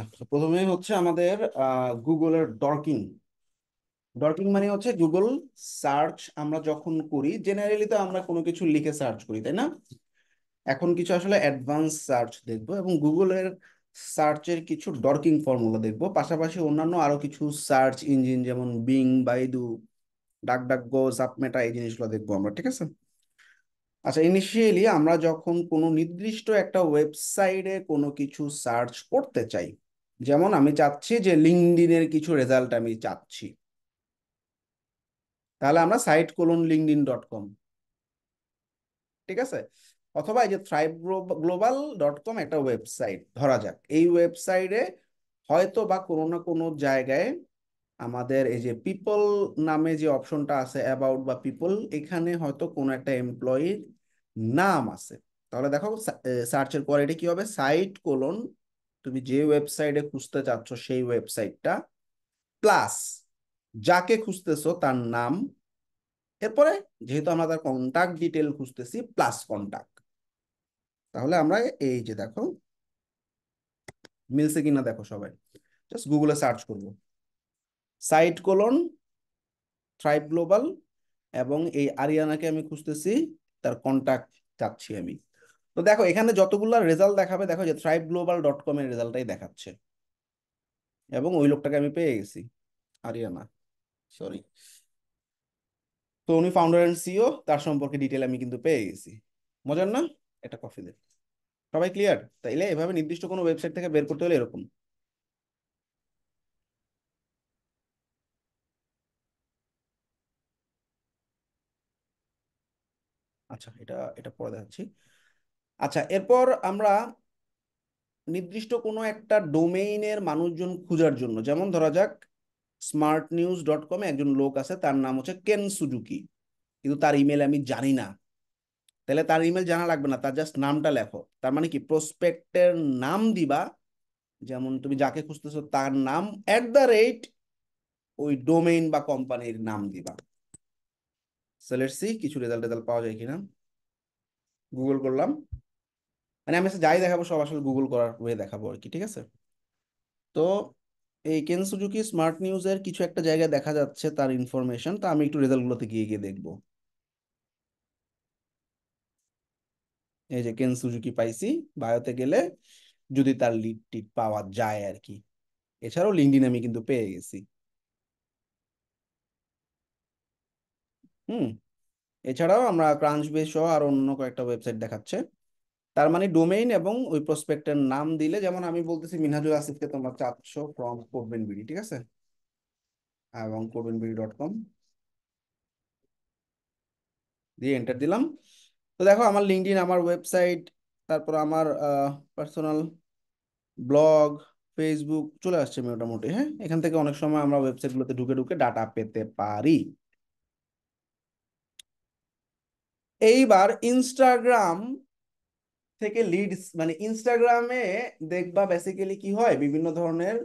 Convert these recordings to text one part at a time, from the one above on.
আচ্ছা প্রথমে হচ্ছে আমাদের গুগলের ডর্কিং ডর্কিং মানে হচ্ছে গুগল সার্চ আমরা যখন করি জেনারেলি তো আমরা কোনো কিছু লিখে সার্চ করি তাই না এখন কিছু আসলে অ্যাডভান্স সার্চ দেখব এবং গুগলের সার্চের কিছু ডর্কিং ফর্মুলা দেখব পাশাপাশি অন্যান্য আরো কিছু সার্চ ইঞ্জিন যেমন বিং বাইদু গো জাপমেটা এই জিনিসগুলো দেখবো আমরা ঠিক আছে আচ্ছা ইনিশিয়ালি আমরা যখন কোনো নির্দিষ্ট একটা ওয়েবসাইটে কোনো কিছু সার্চ করতে চাই যেমন আমি চাচ্ছি যে লিঙ্কডিনের কিছু রেজাল্ট আমি চাচ্ছি তাহলে আমরা সাইট করুন লিঙ্কডিন ডট কম ঠিক আছে অথবা এই যে থ্রাইভ গ্লোবাল ডট কম একটা ওয়েবসাইট ধরা যাক এই ওয়েবসাইটে হয়তো বা কোনো না কোনো জায়গায় আমাদের এই যে পিপল নামে যে অপশনটা আছে অ্যাবাউট বা পিপল এখানে হয়তো কোনো একটা এমপ্লয়ির নাম আছে তাহলে দেখো সার্চের কোয়ালিটি কি হবে সাইট কোলন তুমি যে ওয়েবসাইটে খুঁজতে চাচ্ছ সেই ওয়েবসাইটটা প্লাস যাকে খুঁজতেছো তার নাম এরপরে যেহেতু আমরা তার কন্ট্যাক্ট ডিটেল খুঁজতেছি প্লাস কন্ট্যাক্ট তাহলে আমরা এই যে দেখো মিলছে কিনা দেখো সবাই জাস্ট গুগলে সার্চ করব সাইট কোলন থ্রাইভ গ্লোবাল এবং এই আরিয়ানাকে আমি খুঁজতেছি তার কন্ট্যাক্ট চাচ্ছি আমি তো দেখো এখানে যতগুলো রেজাল্ট দেখাবে দেখো যে ট্রাইব গ্লোবাল ডট কম এর রেজাল্টটাই দেখাচ্ছে এবং ওই লোকটাকে আমি পেয়ে গেছি আরিয়ানা সরি তো উনি ফাউন্ডার অ্যান্ড সিও তার সম্পর্কে ডিটেল আমি কিন্তু পেয়ে গেছি মজার না এটা কফি দেব সবাই ক্লিয়ার তাইলে এভাবে নির্দিষ্ট কোনো ওয়েবসাইট থেকে বের করতে হলে এরকম আচ্ছা এটা এটা পরে দেখাচ্ছি আচ্ছা এরপর আমরা নির্দিষ্ট কোনো একটা ডোমেইনের মানুষজন খোঁজার জন্য যেমন ধরা যাক স্মার্ট নিউজ ডট কমে একজন লোক আছে তার নাম হচ্ছে কেন সুজুকি কিন্তু তার ইমেল আমি জানি না তাহলে তার ইমেল জানা লাগবে না তার জাস্ট নামটা লেখো তার মানে কি প্রসপেক্টের নাম দিবা যেমন তুমি যাকে খুঁজতেছো তার নাম অ্যাট দ্য রেট ওই ডোমেইন বা কোম্পানির নাম দিবা সেলেটসি সি কিছু রেজাল্ট রেজাল্ট পাওয়া যায় কিনা গুগল করলাম মানে আমি যাই দেখাবো সব আসলে গুগল করার ওয়ে দেখাবো আর কি ঠিক আছে তো এই কেনসুজুকি স্মার্ট নিউজের কিছু একটা জায়গায় দেখা যাচ্ছে তার ইনফরমেশন তা আমি একটু রেজাল্টগুলোতে গিয়ে গিয়ে দেখবো এই যে কেন সুজুকি পাইছি বায়োতে গেলে যদি তার লিড পাওয়া যায় আর কি এছাড়াও লিঙ্কডিন আমি কিন্তু পেয়ে গেছি হুম এছাড়াও আমরা ক্রাঞ্চ বেস সহ আর অন্য কয়েকটা ওয়েবসাইট দেখাচ্ছে তার মানে ডোমেইন এবং ওই প্রসপেক্টের নাম দিলে যেমন আমি বলতেছি মিনহাজুল আসিফকে তোমরা চাচ্ছ ফ্রম করবেন বিডি ঠিক আছে এবং করবেন বিডি ডট কম দিয়ে এন্টার দিলাম তো দেখো আমার ইন আমার ওয়েবসাইট তারপর আমার পার্সোনাল ব্লগ ফেসবুক চলে আসছে মোটামুটি হ্যাঁ এখান থেকে অনেক সময় আমরা ওয়েবসাইটগুলোতে ঢুকে ঢুকে ডাটা পেতে পারি এইবার ইনস্টাগ্রাম থেকে লিডস মানে ইনস্টাগ্রামে দেখবা বেসিক্যালি কি হয় বিভিন্ন ধরনের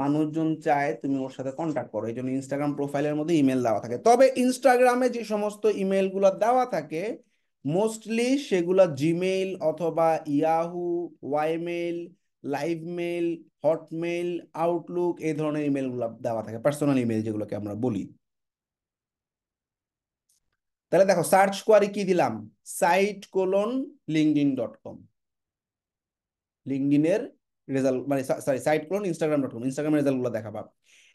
মানুষজন চায় তুমি ওর সাথে কন্ট্যাক্ট করো এই জন্য ইনস্টাগ্রাম প্রোফাইলের মধ্যে ইমেল দেওয়া থাকে তবে ইনস্টাগ্রামে যে সমস্ত ইমেলগুলো দেওয়া থাকে মোস্টলি সেগুলো জিমেইল অথবা Yahoo Ymail live mail Hotmail Outlook এই ধরনের ইমেলগুলো দেওয়া থাকে পার্সোনাল ইমেল যেগুলোকে আমরা বলি তাহলে দেখো সার্চ কোয়ারি কি দিলাম site colon LinkedIn dot com লিঙ্কডিনের রেজাল্ট মানে sorry site colon Instagram dot com ইনস্টাগ্রামের রেজাল্টগুলো দেখাবো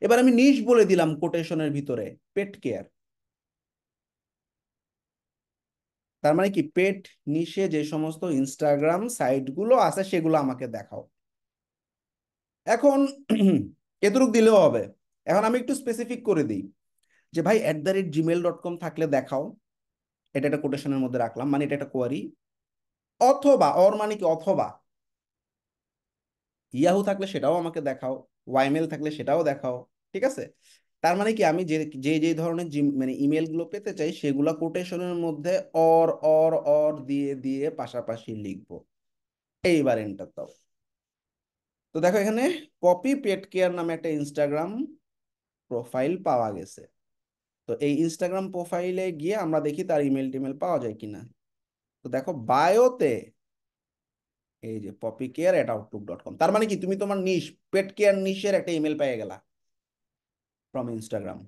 এবার আমি নিশ বলে দিলাম কোটেশনের ভিতরে পেট কেয়ার তার মানে কি পেট নিশে যে সমস্ত ইনস্টাগ্রাম সাইটগুলো আছে সেগুলো আমাকে দেখাও এখন এতটুক দিলেও হবে এখন আমি একটু স্পেসিফিক করে দিই যে ভাই at the rate Gmail dot com থাকলে দেখাও এটা একটা কোটেশনের মধ্যে রাখলাম মানে এটা একটা কোয়ারি অথবা অর মানে কি অথবা ইয়াহু থাকলে সেটাও আমাকে দেখাও ওয়াইমেল থাকলে সেটাও দেখাও ঠিক আছে তার মানে কি আমি যে যে যে ধরনের মানে ইমেলগুলো পেতে চাই সেগুলো কোটেশনের মধ্যে অর অর অর দিয়ে দিয়ে পাশাপাশি লিখবো এইবার এন্টার দাও তো দেখো এখানে কপি পেট কেয়ার নামে একটা ইনস্টাগ্রাম প্রোফাইল পাওয়া গেছে তো এই ইনস্টাগ্রাম প্রোফাইলে গিয়ে আমরা দেখি তার ইমেল টিমেল পাওয়া যায় কিনা তো দেখো বায়োতে এই যে poppy care at Outlook dot com তার মানে কি তুমি তোমার নিশ পেট কেয়ার নিশের একটা ইমেল পেয়ে গেলা ফ্রম ইনস্টাগ্রাম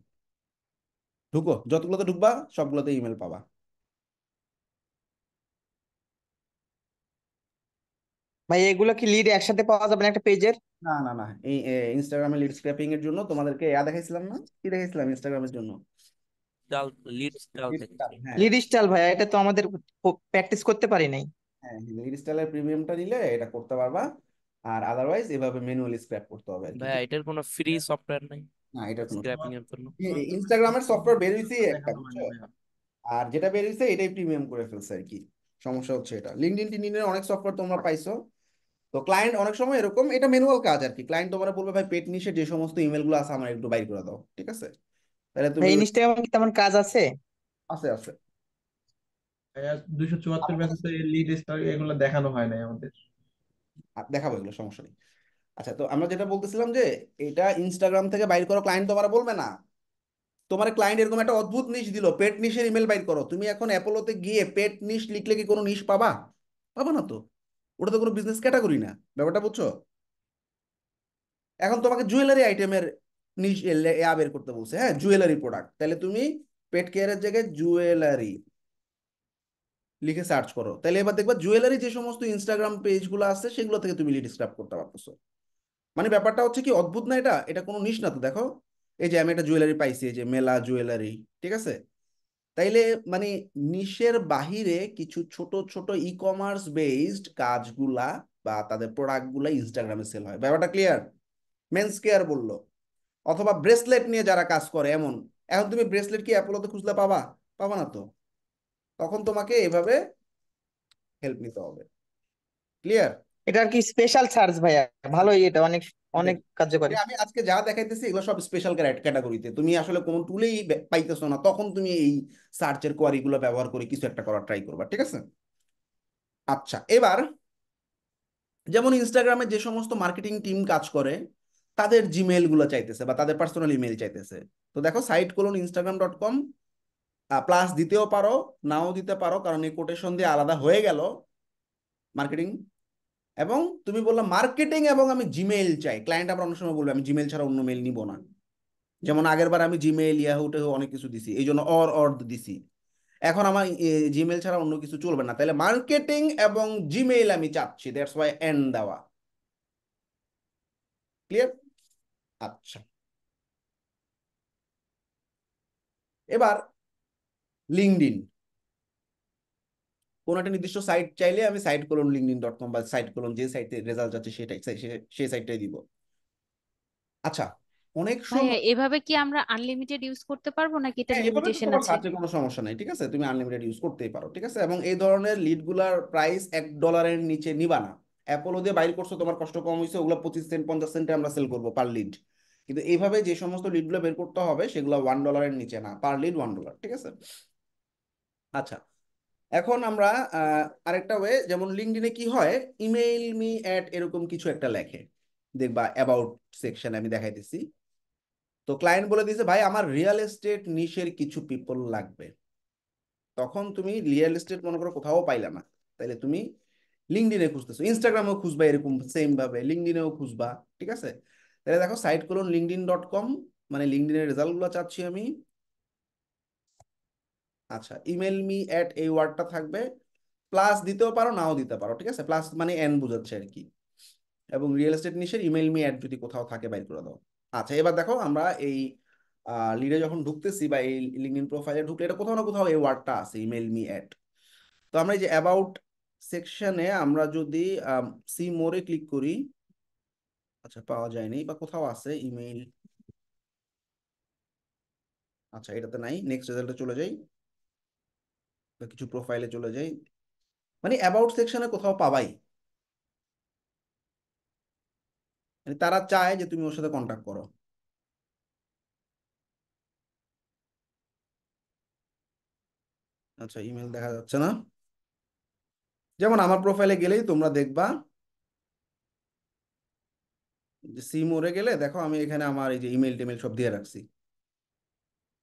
ঢুকো যতগুলোতে ঢুকবা সবগুলোতে ইমেল পাবা ভাই এগুলো কি লিড একসাথে পাওয়া যাবে একটা পেজের না না না ইনস্টাগ্রামে লিড স্ক্র্যাপিং এর জন্য তোমাদেরকে ইয়া দেখাইছিলাম না কি দেখাইছিলাম ইনস্টাগ্রামের জন্য ডাল লিড ডাল লিড স্টাইল হ্যাঁ। ভাইয়া এটা তো আমাদের প্র্যাকটিস করতে পারি নাই হ্যাঁ লিড স্টাইলের প্রিমিয়ামটা নিলে এটা করতে পারবা আর আদারওয়াইজ এভাবে ম্যানুয়ালি স্ক্র্যাপ করতে হবে ভাইয়া এটার কোনো ফ্রি সফটওয়্যার নাই না এটা কোনো স্ক্র্যাপিং এর জন্য ইনস্টাগ্রামের সফটওয়্যার বের হইছে একটা আর যেটা বের হইছে এটাই প্রিমিয়াম করে ফেলছে আর কি সমস্যা হচ্ছে এটা লিঙ্কডিন টিনিনের অনেক সফটওয়্যার তোমরা আচ্ছা। পাইছো তো ক্লায়েন্ট অনেক সময় এরকম এটা ম্যানুয়াল কাজ আর কি ক্লায়েন্ট তোমরা বলবে ভাই পেট নিশে যে সমস্ত ইমেলগুলো আছে আমার একটু বাইর করে দাও ঠিক আছে তাহলে তুমি ইনস্টাগ্রামে কি তেমন কাজ আছে আছে আছে দুইশো চুয়াত্তর লিড আচ্ছা। এগুলো দেখানো হয় নাই আমাদের দেখাবো এগুলো সমস্যা নেই আচ্ছা তো আমরা যেটা বলতেছিলাম যে এটা ইনস্টাগ্রাম থেকে বাইর করো ক্লায়েন্ট তোমার বলবে না তোমার ক্লায়েন্ট এরকম একটা অদ্ভুত নিশ দিল পেট নিশের ইমেল বাইর করো তুমি এখন অ্যাপোলোতে গিয়ে পেট নিশ লিখলে কি কোনো নিশ পাবা পাবা না তো ওটা তো কোনো বিজনেস ক্যাটাগরি না ব্যাপারটা বুঝছো এখন তোমাকে জুয়েলারি আইটেমের নিজ ইয়া বের করতে বলছে হ্যাঁ জুয়েলারি প্রোডাক্ট তাহলে তুমি পেট কেয়ারের জায়গায় জুয়েলারি লিখে সার্চ করো তাহলে এবার দেখবা জুয়েলারি যে সমস্ত ইনস্টাগ্রাম পেজগুলো আছে সেগুলো থেকে তুমি লিড করতে পারতেছো মানে ব্যাপারটা হচ্ছে কি অদ্ভুত না এটা এটা কোনো নিশ না তো দেখো এই যে আমি একটা জুয়েলারি পাইছি এই যে মেলা জুয়েলারি ঠিক আছে তাইলে মানে নিশের বাহিরে কিছু ছোট ছোট ই কমার্স বেসড কাজগুলা বা তাদের প্রোডাক্টগুলা ইনস্টাগ্রামে সেল হয় ব্যাপারটা ক্লিয়ার মেন্স কেয়ার বললো অথবা ব্রেসলেট নিয়ে যারা কাজ করে এমন এখন তুমি ব্রেসলেট কি অ্যাপোলোতে খুঁজলে পাবা পাবা না তো তখন তোমাকে এভাবে হেল্প নিতে হবে ক্লিয়ার এটা আর কি স্পেশাল সার্চ ভাইয়া ভালোই এটা অনেক অনেক কার্যকরী আমি আজকে যা দেখাইতেছি এগুলো সব স্পেশাল ক্যাটাগরিতে তুমি আসলে কোন টুলেই পাইতেছো না তখন তুমি এই সার্চের কোয়ারিগুলো ব্যবহার করে কিছু একটা করার ট্রাই করবা ঠিক আছে আচ্ছা এবার যেমন ইনস্টাগ্রামে যে সমস্ত মার্কেটিং টিম কাজ করে তাদের জিমেলগুলো চাইতেছে বা তাদের পার্সোনাল ইমেল চাইতেছে তো দেখো সাইট করুন ইনস্টাগ্রাম ডট কম প্লাস দিতেও পারো নাও দিতে পারো কারণ এই কোটেশন দিয়ে আলাদা হয়ে গেল মার্কেটিং এবং তুমি বললো মার্কেটিং এবং আমি জিমেইল চাই ক্লায়েন্ট আবার অন্য সময় বলবে আমি জিমেল ছাড়া অন্য মেল নিব না যেমন আগের বার আমি জিমেইল ইয়াহুটে অনেক কিছু দিছি এই জন্য অর অর দিছি এখন আমার জিমেল ছাড়া অন্য কিছু চলবে না তাহলে মার্কেটিং এবং জিমেইল আমি চাচ্ছি দ্যাটস ওয়াই এন্ড দেওয়া ক্লিয়ার আচ্ছা এবার লিঙ্কডিন কোনো একটা নির্দিষ্ট সাইট চাইলে আমি সাইট করুন লিঙ্কডিন ডট কম বা সাইট করুন যে সাইটে রেজাল্ট আছে সেটাই সেই সাইটটাই দিব আচ্ছা অনেক মানে সময় এভাবে কি আমরা আনলিমিটেড ইউজ করতে পারবো নাকি এটা লিমিটেশন হ্যাঁ, আছে কোনো সমস্যা নাই ঠিক আছে তুমি আনলিমিটেড ইউজ করতেই পারো ঠিক আছে এবং এই ধরনের লিডগুলার প্রাইস এক ডলারের নিচে নিবা না অ্যাপোলো দিয়ে বাইর করছো তোমার কষ্ট কম হয়েছে ওগুলো পঁচিশ সেন্ট পঞ্চাশ সেন্টে আমরা সেল করবো পার লিড কিন্তু এইভাবে যে সমস্ত লিডগুলো বের করতে হবে সেগুলো ওয়ান ডলারের নিচে না পার লিড ওয়ান ডলার ঠিক আছে আচ্ছা এখন আমরা আরেকটা ওয়ে যেমন লিঙ্কডিনে কি হয় ইমেইল মি অ্যাট এরকম কিছু একটা লেখে দেখবা অ্যাবাউট সেকশন আমি দেখাই দিছি তো ক্লায়েন্ট বলে দিছে ভাই আমার রিয়েল এস্টেট নিশের কিছু পিপল লাগবে তখন তুমি রিয়েল এস্টেট মনে করো কোথাও পাইলে না তাইলে তুমি লিঙ্কডিনে খুঁজতেছো ইনস্টাগ্রামেও খুঁজবা এরকম সেম ভাবে লিঙ্কডিনেও খুঁজবা ঠিক আছে তাহলে দেখো সাইট করুন লিঙ্কডিন ডট কম মানে লিঙ্কডিনের রেজাল্টগুলো চাচ্ছি আমি আচ্ছা ইমেল মি অ্যাট এই ওয়ার্ডটা থাকবে প্লাস দিতেও পারো নাও দিতে পারো ঠিক আছে প্লাস মানে এন বোঝাচ্ছে আর কি এবং রিয়েল এস্টেট নিশের ইমেল মি অ্যাড যদি কোথাও থাকে বাইর করে দাও আচ্ছা এবার দেখো আমরা এই লিডে যখন ঢুকতেছি বা এই লিঙ্কডিন প্রোফাইলে ঢুকলে এটা কোথাও না কোথাও এই ওয়ার্ডটা আছে ইমেল মি অ্যাড তো আমরা এই যে অ্যাবাউট সেকশনে আমরা যদি সি মোরে ক্লিক করি আচ্ছা পাওয়া যায়নি বা কোথাও আছে ইমেইল আচ্ছা এটাতে নাই নেক্সট রেজাল্টে চলে যাই বা কিছু প্রোফাইলে চলে যাই মানে অ্যাবাউট সেকশনে কোথাও পাবাই মানে তারা চায় যে তুমি ওর সাথে কন্ট্যাক্ট করো আচ্ছা ইমেল দেখা যাচ্ছে না যেমন আমার প্রোফাইলে গেলেই তোমরা দেখবা সি মোড়ে গেলে দেখো আমি এখানে আমার এই যে ইমেল টিমেল সব দিয়ে রাখছি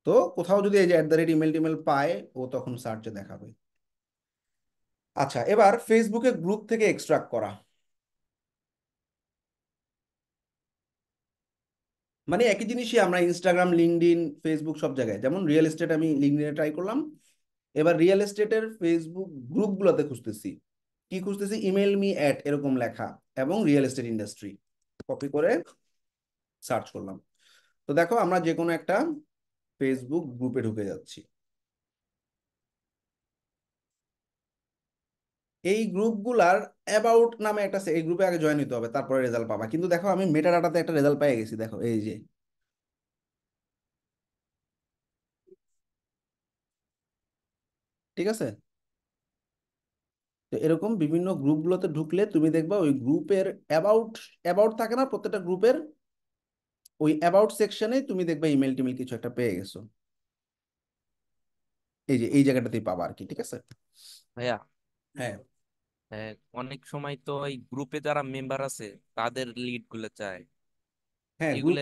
তো কোথাও যদি এই যে অ্যাট দ্য রেট ইমেল টিমেল পায় ও তখন সার্চে দেখাবে আচ্ছা এবার ফেসবুকে গ্রুপ থেকে এক্সট্রাক্ট করা মানে একই জিনিসই আমরা ইনস্টাগ্রাম লিঙ্কডিন ফেসবুক সব জায়গায় যেমন রিয়েল এস্টেট আমি লিঙ্কডিনে ট্রাই করলাম এবার রিয়েল এস্টেটের ফেসবুক গ্রুপগুলোতে খুঁজতেছি কি খুঁজতেছি ইমেল মি অ্যাট এরকম লেখা এবং রিয়েল এস্টেট ইন্ডাস্ট্রি কপি করে সার্চ করলাম তো দেখো আমরা যে কোনো একটা ফেসবুক গ্রুপে ঢুকে যাচ্ছি এই গ্রুপগুলার অ্যাবাউট নামে একটা এই গ্রুপে আগে জয়েন হতে হবে তারপরে রেজাল্ট পাবা কিন্তু দেখো আমি মেটা ডাটাতে একটা রেজাল্ট পেয়ে গেছি দেখো এই যে ঠিক আছে তো এরকম বিভিন্ন গ্রুপগুলোতে ঢুকলে তুমি দেখবা ওই গ্রুপের অ্যাবাউট অ্যাবাউট থাকে না প্রত্যেকটা গ্রুপের ওই অ্যাবাউট সেকশনে তুমি দেখবে ইমেল টিমেল কিছু একটা পেয়ে গেছো এই যে এই জায়গাটাতেই পাবা আর কি ঠিক আছে ভাইয়া হ্যাঁ অনেক সময় তো ওই গ্রুপে যারা মেম্বার আছে তাদের লিড গুলো চায় হ্যাঁ এগুলো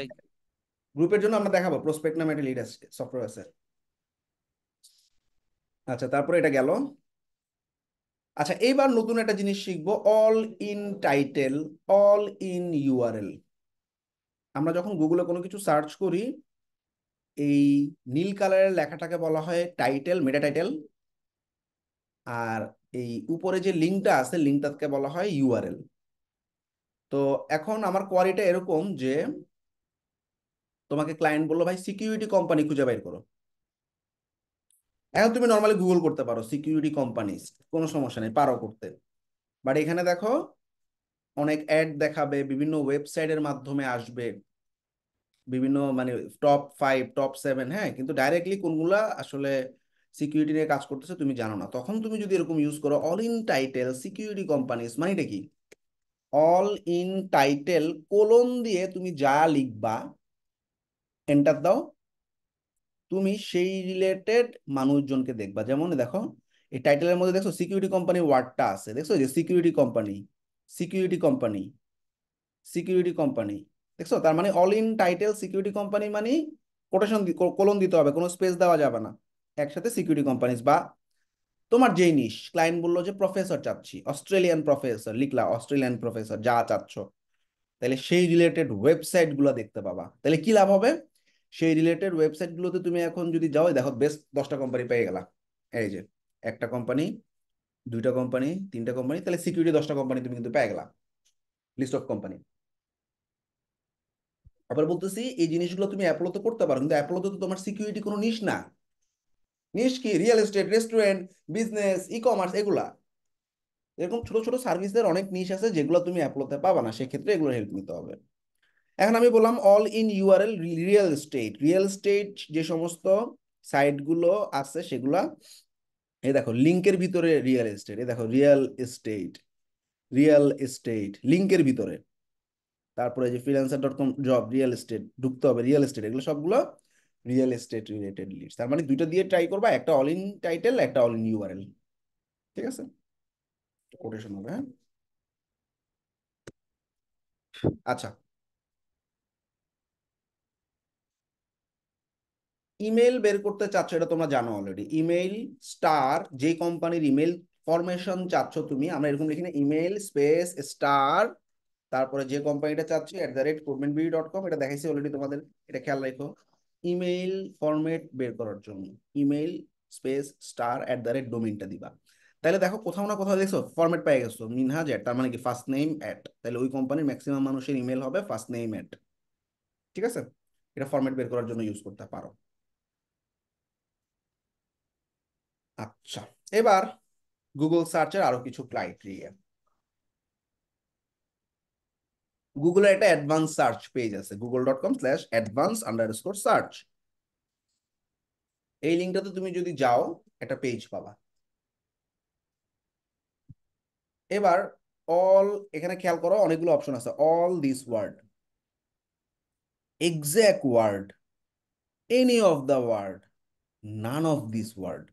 গ্রুপের জন্য আমরা দেখাবো প্রসপেক্ট নামে একটা লিড আছে সফটওয়্যার আছে আচ্ছা তারপরে এটা গেল আচ্ছা এইবার নতুন একটা জিনিস শিখবো all in title all in URL আমরা যখন গুগলে কোনো কিছু সার্চ করি এই নীল কালারের লেখাটাকে বলা হয় টাইটেল মেটা টাইটেল আর এই উপরে যে লিঙ্কটা আছে লিঙ্কটাকে বলা হয় ইউআরএল তো এখন আমার কোয়ারিটা এরকম যে তোমাকে ক্লায়েন্ট বললো ভাই সিকিউরিটি কোম্পানি খুঁজে বের করো এখন তুমি নর্মালি গুগল করতে পারো সিকিউরিটি কোম্পানিজ কোনো সমস্যা নেই পারো করতে বাট এখানে দেখো অনেক অ্যাড দেখাবে বিভিন্ন ওয়েবসাইটের মাধ্যমে আসবে বিভিন্ন মানে টপ ফাইভ টপ সেভেন হ্যাঁ কিন্তু ডাইরেক্টলি কোনগুলা আসলে সিকিউরিটি নিয়ে কাজ করতেছে তুমি জানো না তখন তুমি যদি এরকম ইউজ করো all in title security companies মানে এটা কি অল ইন টাইটেল কোলন দিয়ে তুমি যা লিখবা এন্টার দাও তুমি সেই রিলেটেড মানুষজনকে দেখবা যেমন দেখো এই টাইটেলের মধ্যে দেখছো সিকিউরিটি কোম্পানি ওয়ার্ডটা আছে দেখছো যে security company security company security company দেখছো তার মানে all in title security company মানে কোটেশন কোলন দিতে হবে কোনো স্পেস দেওয়া যাবে না একসাথে সিকিউরিটি কোম্পানিজ বা তোমার যেই জিনিস ক্লায়েন্ট বললো যে প্রফেসর চাচ্ছি অস্ট্রেলিয়ান প্রফেসর লিখলা অস্ট্রেলিয়ান প্রফেসর যা চাচ্ছ তাহলে সেই রিলেটেড ওয়েবসাইটগুলো দেখতে পাবা তাহলে কি লাভ হবে সেই রিলেটেড ওয়েবসাইটগুলোতে তুমি এখন যদি যাও দেখো বেস্ট দশটা কোম্পানি পেয়ে গেলা এই যে একটা কোম্পানি দুইটা কোম্পানি তিনটা কোম্পানি তাহলে সিকিউরিটি দশটা কোম্পানি তুমি কিন্তু পেয়ে গেলা লিস্ট অফ কোম্পানি আবার বলতেছি এই জিনিসগুলো তুমি তো করতে পারো কিন্তু অ্যাপোলোতে তো তোমার সিকিউরিটি কোনো নিশ না নিশ কি real estate restaurant business e commerce এগুলা এরকম ছোট ছোট সার্ভিসের অনেক নিশ আছে যেগুলো তুমি অ্যাপোলোতে পাবা না সেক্ষেত্রে এগুলো হেল্প নিতে হবে এখন আমি বললাম all in URL real state real state যে সমস্ত সাইটগুলো আছে সেগুলা এই দেখো লিঙ্কের ভিতরে রিয়েল এস্টেট এই দেখো রিয়েল এস্টেট রিয়েল এস্টেট লিঙ্কের ভিতরে তারপরে যে freelancer dot com job real estate ঢুকতে হবে রিয়েল এস্টেট এগুলো সবগুলো রিয়েল এস্টেট রিলেটেড লিডস তার মানে দুইটা দিয়ে ট্রাই করবা একটা অল ইন টাইটেল একটা অল ইন ইউআর ঠিক আছে কোটেশন হবে হ্যাঁ আচ্ছা ইমেল বের করতে চাচ্ছ এটা তোমরা জানো অলরেডি ইমেইল স্টার যে কোম্পানির ইমেল ফরমেশন চাচ্ছ তুমি আমরা এরকম লিখি না ইমেল স্পেস স্টার তারপরে যে কোম্পানিটা চাচ্ছি অ্যাট দ্য রেট কোডমেন্ট বি ডট কম এটা দেখাইছি অলরেডি তোমাদের এটা খেয়াল রাখো ইমেইল ফরম্যাট বের করার জন্য email space star at the rate ডোমেনটা দিবা তাহলে দেখো কোথাও না কোথাও দেখছো ফরম্যাট পেয়ে গেছো মিনহাজ অ্যাট তার মানে কি ফার্স্ট নেম অ্যাট তাহলে ওই কোম্পানির ম্যাক্সিমাম মানুষের ইমেল হবে ফার্স্ট নেম অ্যাট ঠিক আছে এটা ফরম্যাট বের করার জন্য ইউজ করতে পারো আচ্ছা এবার গুগল সার্চের আরো কিছু ক্রাইটেরিয়া গুগলের একটা অ্যাডভান্স সার্চ পেজ আছে Google dot com slash advance underscore search এই লিঙ্কটাতে তুমি যদি যাও একটা পেজ পাবা এবার অল এখানে খেয়াল করো অনেকগুলো অপশন আছে all this word exact word any of the word none of this word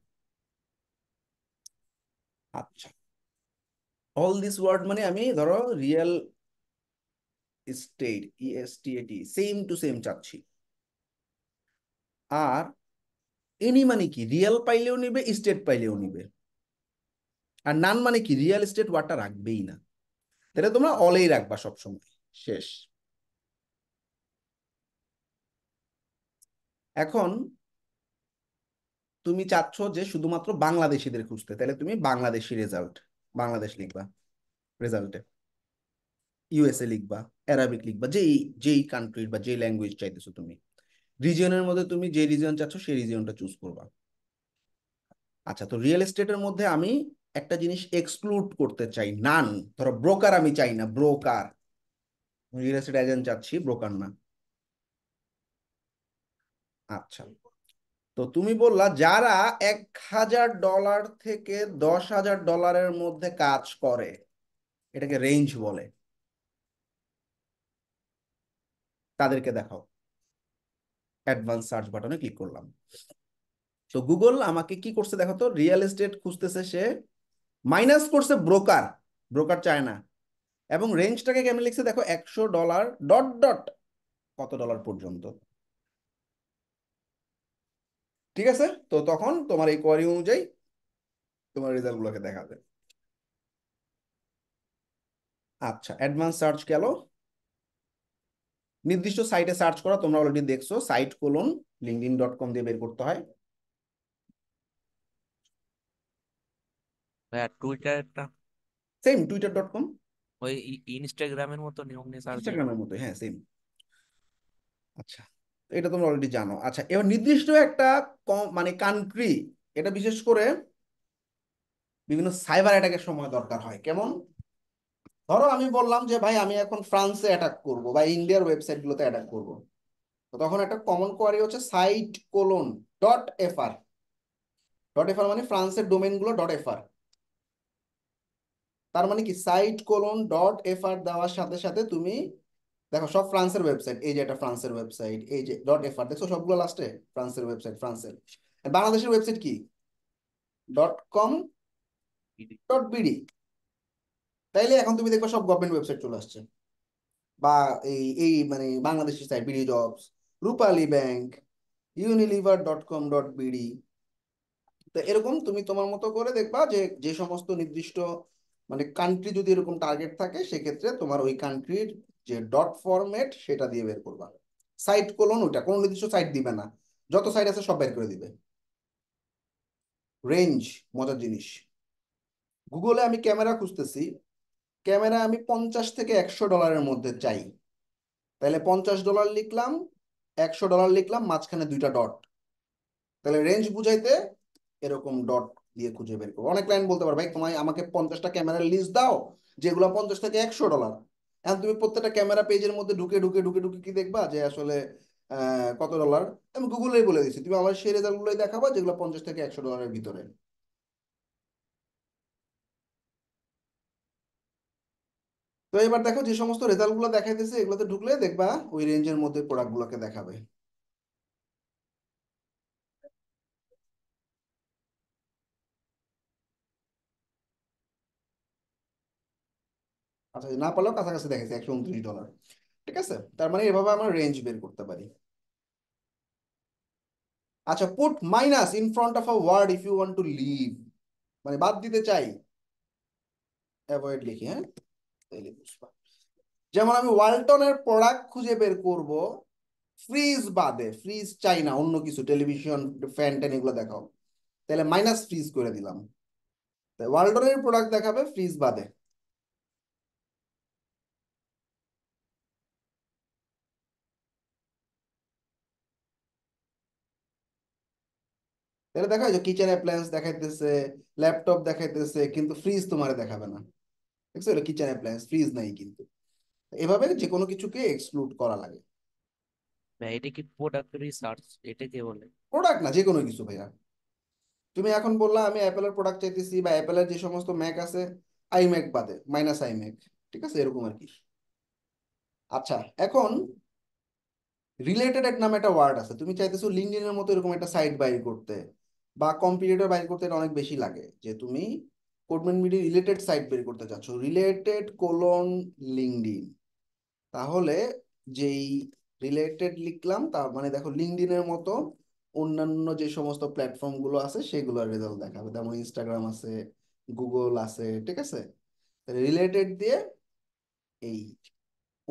আচ্ছা অল দিস ওয়ার্ড মানে আমি ধরো real state E S T A T same to same চাচ্ছি আর এনি মানে কি রিয়েল পাইলেও নিবে স্টেট পাইলেও নিবে আর নান মানে কি রিয়েল স্টেট ওয়ার্ডটা রাখবেই না তাহলে তোমরা অলেই রাখবা সবসময় শেষ এখন তুমি চাচ্ছ যে শুধুমাত্র বাংলাদেশিদের খুঁজতে তাহলে তুমি বাংলাদেশি রেজাল্ট বাংলাদেশ লিখবা রেজাল্টে ইউএসএ লিখবা অ্যারাবিক লিখবা যেই যেই কান্ট্রির বা যেই ল্যাঙ্গুয়েজ চাইতেছো তুমি রিজিয়নের মধ্যে তুমি যে রিজিয়ন চাচ্ছ সেই রিজিয়নটা চুজ করবা আচ্ছা তো রিয়েল এস্টেটের মধ্যে আমি একটা জিনিস এক্সক্লুড করতে চাই নান ধরো ব্রোকার আমি চাই না ব্রোকার রিয়েল এস্টেট এজেন্ট চাচ্ছি ব্রোকার না আচ্ছা তো তুমি বললা যারা এক হাজার ডলার থেকে দশ হাজার ডলারের মধ্যে কাজ করে এটাকে রেঞ্জ বলে তাদেরকে দেখাও অ্যাডভান্স সার্চ বাটনে ক্লিক করলাম তো গুগল আমাকে কি করছে দেখো তো রিয়েল এস্টেট খুঁজতেছে সে মাইনাস করছে ব্রোকার ব্রোকার চায় না এবং রেঞ্জটাকে কেমন লিখছে দেখো একশো ডলার ডট ডট কত ডলার পর্যন্ত ঠিক আছে তো তখন তোমার এই কোয়ারি অনুযায়ী তোমার রেজাল্ট গুলোকে দেখাবে আচ্ছা অ্যাডভান্স সার্চ গেল নির্দিষ্ট সাইটে সার্চ করা তোমরা অলরেডি দেখছো site colon LinkedIn dot com দিয়ে বের করতে হয় সেম টুইটার ডট কম ওই ইনস্টাগ্রামের মতো নিয়ে মতো হ্যাঁ সেম আচ্ছা এটা তোমরা অলরেডি জানো আচ্ছা এবার নির্দিষ্ট একটা মানে কান্ট্রি এটা বিশেষ করে বিভিন্ন সাইবার অ্যাটাকের সময় দরকার হয় কেমন ধরো আমি বললাম যে ভাই আমি এখন ফ্রান্সে অ্যাটাক করব বা ইন্ডিয়ার ওয়েবসাইটগুলোতে অ্যাটাক করব তো তখন একটা কমন কোয়ারি হচ্ছে site colon dot FR dot FR মানে ফ্রান্সের ডোমেনগুলো ডট এফআর তার মানে কি সাইট কোলন ডট এফআর দেওয়ার সাথে সাথে তুমি দেখো সব ফ্রান্সের ওয়েবসাইট এই যে একটা ফ্রান্সের ওয়েবসাইট এই যে ডট এফ আর দেখছো সবগুলো লাস্টে ফ্রান্সের ওয়েবসাইট ফ্রান্সের বাংলাদেশের ওয়েবসাইট কি ডট কম ডট বিডি তাইলে এখন তুমি দেখবা সব গভর্নমেন্ট ওয়েবসাইট চলে আসছে বা এই এই মানে Bangladeshi site BD jobs Rupali bank Unilever dot com dot BD তো এরকম তুমি তোমার মতো করে দেখবা যে যে সমস্ত নির্দিষ্ট মানে কান্ট্রি যদি এরকম টার্গেট থাকে সেক্ষেত্রে তোমার ওই কান্ট্রির যে ডট ফরম্যাট সেটা দিয়ে বের করবা সাইট কোলন ওইটা কোনো নির্দিষ্ট সাইট দিবে না যত সাইট আছে সব বের করে দিবে রেঞ্জ মজার জিনিস গুগলে আমি ক্যামেরা খুঁজতেছি ক্যামেরা আমি পঞ্চাশ থেকে একশো ডলারের মধ্যে চাই তাহলে পঞ্চাশ ডলার লিখলাম একশো ডলার লিখলাম মাঝখানে দুইটা ডট তাহলে রেঞ্জ বুঝাইতে এরকম ডট দিয়ে খুঁজে বের করবো অনেক ক্লায়েন্ট বলতে পারে ভাই তোমায় আমাকে পঞ্চাশটা ক্যামেরার লিস্ট দাও যেগুলো পঞ্চাশ থেকে একশো ডলার এখন তুমি প্রত্যেকটা ক্যামেরা পেজের মধ্যে ঢুকে ঢুকে ঢুকে ঢুকে কি দেখবা যে আসলে কত ডলার আমি গুগলেই বলে দিচ্ছি তুমি আমার সেই রেজাল্টগুলোই দেখাবা যেগুলো পঞ্চাশ থেকে একশো ডলারের ভিতরে তো এবার দেখো যে সমস্ত রেজাল্টগুলো দেখাইতেছে এগুলোতে ঢুকলে দেখবা ওই রেঞ্জের মধ্যে প্রোডাক্টগুলোকে দেখাবে আচ্ছা না পারলেও কাছাকাছি দেখেছি একশো উনত্রিশ ডলার ঠিক আছে তার মানে এভাবে আমরা রেঞ্জ বের করতে পারি আচ্ছা put minus in front of a word if you want to leave মানে বাদ দিতে চাই অ্যাভয়েড লিখি হ্যাঁ তাইলে বুঝবা যেমন আমি ওয়ালটনের প্রোডাক্ট খুঁজে বের করব ফ্রিজ বাদে ফ্রিজ চাই না অন্য কিছু টেলিভিশন ফ্যান ট্যান এগুলো দেখাও তাহলে মাইনাস ফ্রিজ করে দিলাম ওয়ালটনের প্রোডাক্ট দেখাবে ফ্রিজ বাদে তাহলে দেখা যায় কিচেন অ্যাপ্লায়েন্স দেখাইতেছে ল্যাপটপ দেখাইতেছে কিন্তু ফ্রিজ তোমার দেখাবে না দেখছো কিচেন অ্যাপ্লায়েন্স ফ্রিজ নাই কিন্তু এভাবে যে কোনো কিছুকে এক্সক্লুড করা লাগে এটা কি প্রোডাক্ট রিসার্চ বলে প্রোডাক্ট না যে কোনো কিছু ভাইয়া তুমি এখন বললা আমি অ্যাপেলের প্রোডাক্ট চাইতেছি বা অ্যাপেলের যে সমস্ত ম্যাক আছে আই ম্যাক বাদে মাইনাস আই ম্যাক ঠিক আছে এরকম আর কি আচ্ছা এখন রিলেটেড এক নামে একটা ওয়ার্ড আছে তুমি চাইতেছো লিঙ্কডিনের মতো এরকম একটা সাইট বাই করতে বা কম্পিউটার বাইর করতে অনেক বেশি লাগে যে তুমি কোডম্যান মিডি রিলেটেড সাইট বের করতে চাচ্ছ রিলেটেড কোলন লিঙ্কডিন তাহলে যেই রিলেটেড লিখলাম তার মানে দেখো লিঙ্কডিনের মতো অন্যান্য যে সমস্ত প্ল্যাটফর্মগুলো আছে সেগুলোর রেজাল্ট দেখাবে যেমন ইনস্টাগ্রাম আছে গুগল আছে ঠিক আছে রিলেটেড দিয়ে এই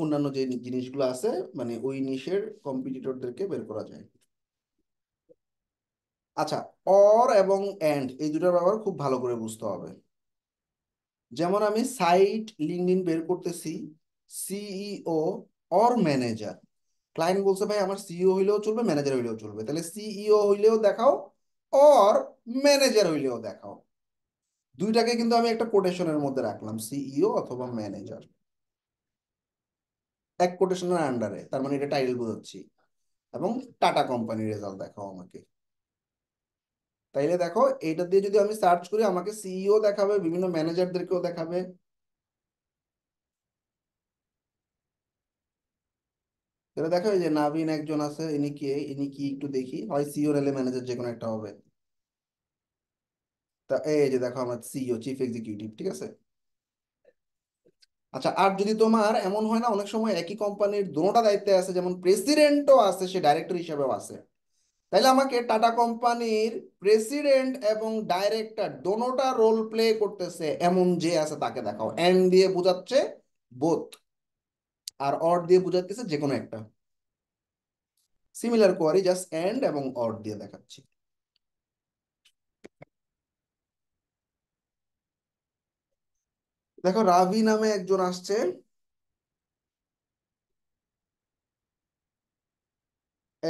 অন্যান্য যে জিনিসগুলো আছে মানে ওই নিশের কম্পিটিটরদেরকে বের করা যায় আচ্ছা অর এবং এন্ড এই দুটার ব্যবহার খুব ভালো করে বুঝতে হবে যেমন আমি সাইট লিঙ্কডিন বের করতেছি সিইও অর ম্যানেজার ক্লায়েন্ট বলছে ভাই আমার সিইও e হইলেও চলবে ম্যানেজার হইলেও চলবে তাহলে সিইও e হইলেও দেখাও অর ম্যানেজার হইলেও দেখাও দুইটাকে কিন্তু আমি একটা কোটেশনের মধ্যে রাখলাম সিইও e অথবা ম্যানেজার এক কোটেশনের আন্ডারে তার মানে এটা টাইটেল বোঝাচ্ছি এবং টাটা কোম্পানির রেজাল্ট দেখাও আমাকে তাইলে দেখো এইটা দিয়ে যদি আমি সার্চ করি আমাকে সিইও দেখাবে বিভিন্ন ম্যানেজারদেরকেও দেখাবে তাহলে দেখো যে নাবিন একজন আছে ইনি কি ইনি কি একটু দেখি হয় সিও রেলে ম্যানেজার যে কোনো একটা হবে তা এই যে দেখো আমার সিও চিফ এক্সিকিউটিভ ঠিক আছে আচ্ছা আর যদি তোমার এমন হয় না অনেক সময় একই কোম্পানির দুটো দায়িত্বে আছে যেমন প্রেসিডেন্টও আছে সে ডাইরেক্টর হিসাবেও আছে তাহলে আমাকে টাটা কোম্পানির প্রেসিডেন্ট এবং ডাইরেক্টর দোনোটা রোল প্লে করতেছে এমন যে আছে তাকে দেখাও এন দিয়ে বোঝাচ্ছে বোথ আর অর দিয়ে বোঝাতেছে যে কোনো একটা সিমিলার কোয়ারি জাস্ট এন্ড এবং অর দিয়ে দেখাচ্ছি দেখো রাভি নামে একজন আসছে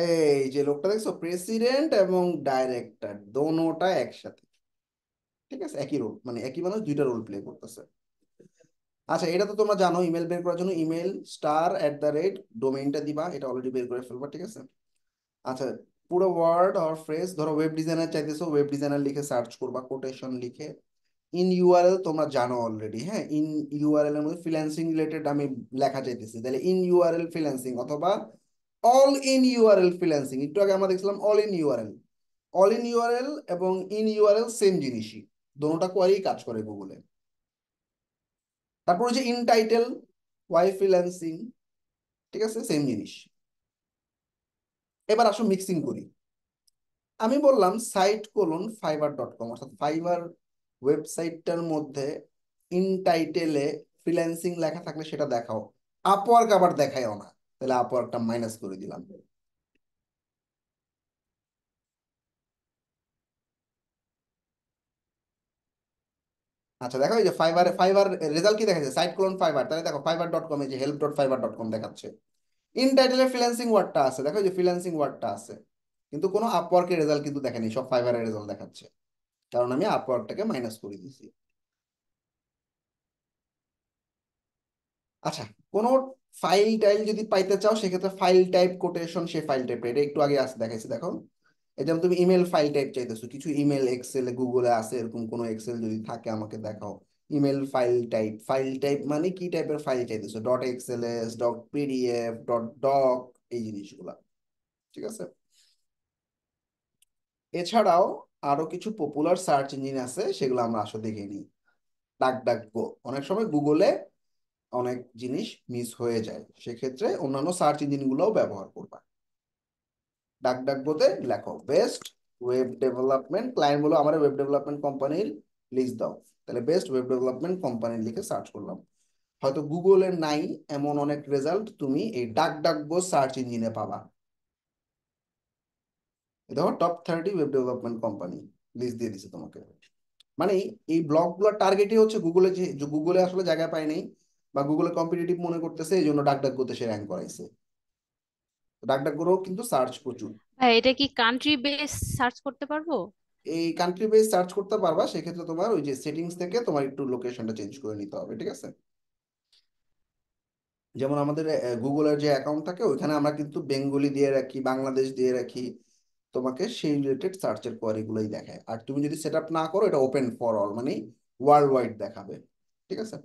এই যে লোকটা দেখছো প্রেসিডেন্ট এবং ডাইরেক্টর দোনোটা একসাথে ঠিক আছে একই রোল মানে একই মানুষ দুইটা রোল প্লে করতেছে আচ্ছা এটা তো তোমরা জানো ইমেল বের করার জন্য email star at the rate ডোমেইনটা দিবা এটা অলরেডি বের করে ফেলবা ঠিক আছে আচ্ছা পুরো ওয়ার্ড অর ফ্রেজ ধরো ওয়েব ডিজাইনার চাইতেছো ওয়েব ডিজাইনার লিখে সার্চ করবা কোটেশন লিখে ইন ইউআরএল তোমরা জানো অলরেডি হ্যাঁ ইন ইউআরএল এর মধ্যে ফ্রিল্যান্সিং রিলেটেড আমি লেখা চাইতেছি তাহলে ইন ইউআরএল ফ্রিল্যান্সিং অথবা অল ইন ইউআরএল ফ্রিল্যান্সিং একটু আগে আমরা দেখছিলাম all in URL all in URL এবং ইন ইউআরএল সেম জিনিসই দোনোটা কোয়ারি কাজ করে গুগলে তারপর হচ্ছে ইন টাইটেল ওয়াই ফ্রিল্যান্সিং ঠিক আছে সেম জিনিস এবার আসো মিক্সিং করি আমি বললাম site colon fiber dot com অর্থাৎ ফাইবার ওয়েবসাইটটার মধ্যে ইন টাইটেলে ফ্রিল্যান্সিং লেখা থাকলে সেটা দেখাও আপওয়ার্ক আবার দেখায়ও না তাহলে আপু একটা মাইনাস করে দিলাম আচ্ছা দেখো এই যে ফাইবার ফাইবার রেজাল্ট কি দেখাচ্ছে সাইট কোলন ফাইবার তাহলে দেখো ফাইবার ডট কম এই যে help dot fiber dot com দেখাচ্ছে ইন টাইটেলে ফ্রিল্যান্সিং ওয়ার্ডটা আছে দেখো এই যে ফ্রিল্যান্সিং ওয়ার্ডটা আছে কিন্তু কোনো আপওয়ার্কের রেজাল্ট কিন্তু দেখেনি সব ফাইবারের রেজাল্ট দেখাচ্ছে কারণ আমি আপওয়ার্কটাকে মাইনাস করে দিয়েছি আচ্ছা কোনো ফাইল টাইল যদি পাইতে চাও সেক্ষেত্রে ফাইল টাইপ কোটেশন সে ফাইল টাইপ এটা একটু আগে আসতে দেখাইছি দেখো এই যেমন তুমি ইমেল ফাইল টাইপ চাইতেছো কিছু ইমেল এক্সেল গুগলে আছে এরকম কোনো এক্সেল যদি থাকে আমাকে দেখাও email file type file type মানে কি টাইপের ফাইল চাইতেছো dot excel s dot PDF dot doc এই জিনিসগুলা ঠিক আছে এছাড়াও আরো কিছু পপুলার সার্চ ইঞ্জিন আছে সেগুলো আমরা আসলে দেখে নিই ডাক ডাক গো অনেক সময় গুগলে অনেক জিনিস মিস হয়ে যায় সেক্ষেত্রে অন্যান্য সার্চ ইঞ্জিন গুলো ব্যবহার করবা ডাকডাকগোতে লেখো বেস্ট ওয়েব ডেভেলপমেন্ট ক্লায়েন্ট বলো আমার ওয়েব ডেভেলপমেন্ট কোম্পানির লিস্ট দাও তাহলে বেস্ট ওয়েব ডেভেলপমেন্ট কোম্পানি লিখে সার্চ করলাম হয়তো গুগলে নাই এমন অনেক রেজাল্ট তুমি এই ডাক ডাক বো সার্চ ইঞ্জিনে পাবা দেখো top thirty web development company list দিয়ে দিছে তোমাকে মানে এই ব্লগগুলোর টার্গেটই হচ্ছে গুগলে যে গুগলে আসলে জায়গা পায় বা গুগলে কম্পিটিটিভ মনে করতেছে এই জন্য ডাকডাকগোতে সে র্যাঙ্ক করাইছে ডাকডাকগোরও কিন্তু সার্চ প্রচুর এটা কি কান্ট্রি বেস সার্চ করতে পারবো এই কান্ট্রি বেস সার্চ করতে পারবা সেক্ষেত্রে তোমার ওই যে সেটিংস থেকে তোমার একটু লোকেশনটা চেঞ্জ করে নিতে হবে ঠিক আছে যেমন আমাদের গুগলের যে অ্যাকাউন্ট থাকে ওইখানে আমরা কিন্তু বেঙ্গলি দিয়ে রাখি বাংলাদেশ দিয়ে রাখি তোমাকে সেই রিলেটেড সার্চের কোয়ারিগুলোই দেখায় আর তুমি যদি সেট আপ না করো এটা ওপেন ফর অল মানে ওয়ার্ল্ড ওয়াইড দেখাবে ঠিক আছে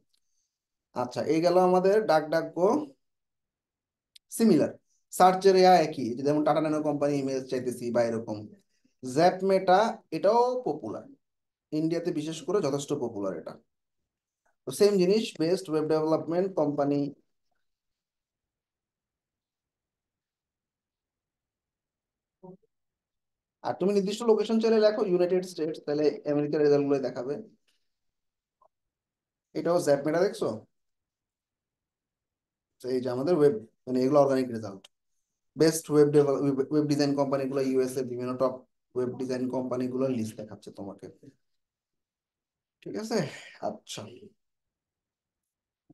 আচ্ছা এই গেল আমাদের ডাক ডাক গো সিমিলার সার্চের ইয়া একই যেমন টাটা ন্যানো কোম্পানি ইমেজ চাইতেছি বা এরকম জ্যাপমেটা এটাও পপুলার ইন্ডিয়াতে বিশেষ করে যথেষ্ট পপুলার এটা তো সেম জিনিস বেস্ট ওয়েব ডেভেলপমেন্ট কোম্পানি আর তুমি নির্দিষ্ট লোকেশন চলে লেখো ইউনাইটেড স্টেটস তাহলে আমেরিকার রেজাল্টগুলো দেখাবে এটাও জ্যাপমেটা দেখছো এই যে আমাদের ওয়েব মানে এগুলো organic result best web web design কোম্পানিগুলো ইউএসএ বিভিন্ন টপ ওয়েব ডিজাইন লিস্ট দেখাচ্ছে তোমাকে ঠিক আছে আচ্ছা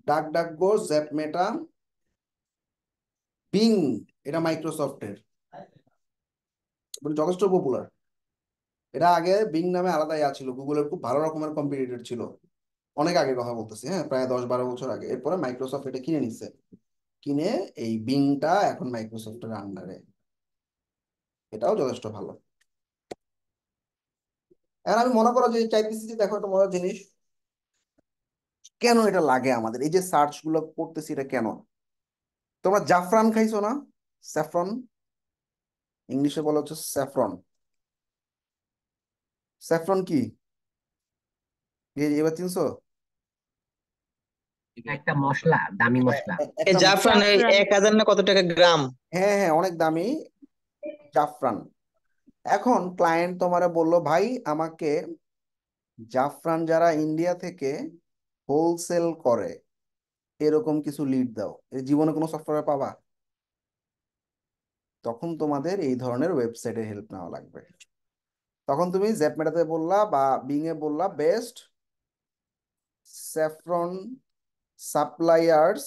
ডাক ডাক গো জ্যাপ মেটা বিং এটা মাইক্রোসফটের মানে যথেষ্ট পপুলার এটা আগে বিং নামে আলাদাই ইয়া গুগলের খুব ভালো রকমের কম্পিটিটর ছিল অনেক আগে কথা বলতেছি হ্যাঁ প্রায় দশ বারো বছর আগে এরপরে মাইক্রোসফট এটা কিনে নিচ্ছে কিনে এই বিংটা এখন মাইক্রোসফটের আন্ডারে এটাও যথেষ্ট ভালো এখন আমি মনে করো যে চাইতেছি যে দেখো একটা মজার জিনিস কেন এটা লাগে আমাদের এই যে সার্চ গুলো করতেছি এটা কেন তোমরা জাফরান খাইছো না স্যাফরন ইংলিশে বলা হচ্ছে স্যাফরন স্যাফরন কি এবার চিনছো একটা মশলা দামি হ্যাঁ, মশলা জাফরান এক হাজার না কত টাকা গ্রাম হ্যাঁ হ্যাঁ অনেক দামি জাফরান এখন ক্লায়েন্ট তোমারে বললো ভাই আমাকে জাফরান যারা ইন্ডিয়া থেকে হোলসেল করে এরকম কিছু লিড দাও এর জীবনে কোনো সফটওয়্যার পাবা তখন তোমাদের এই ধরনের ওয়েবসাইটের হেল্প নেওয়া লাগবে তখন তুমি জ্যাপমেটাতে বললা বা বিং এ বললা best saffron suppliers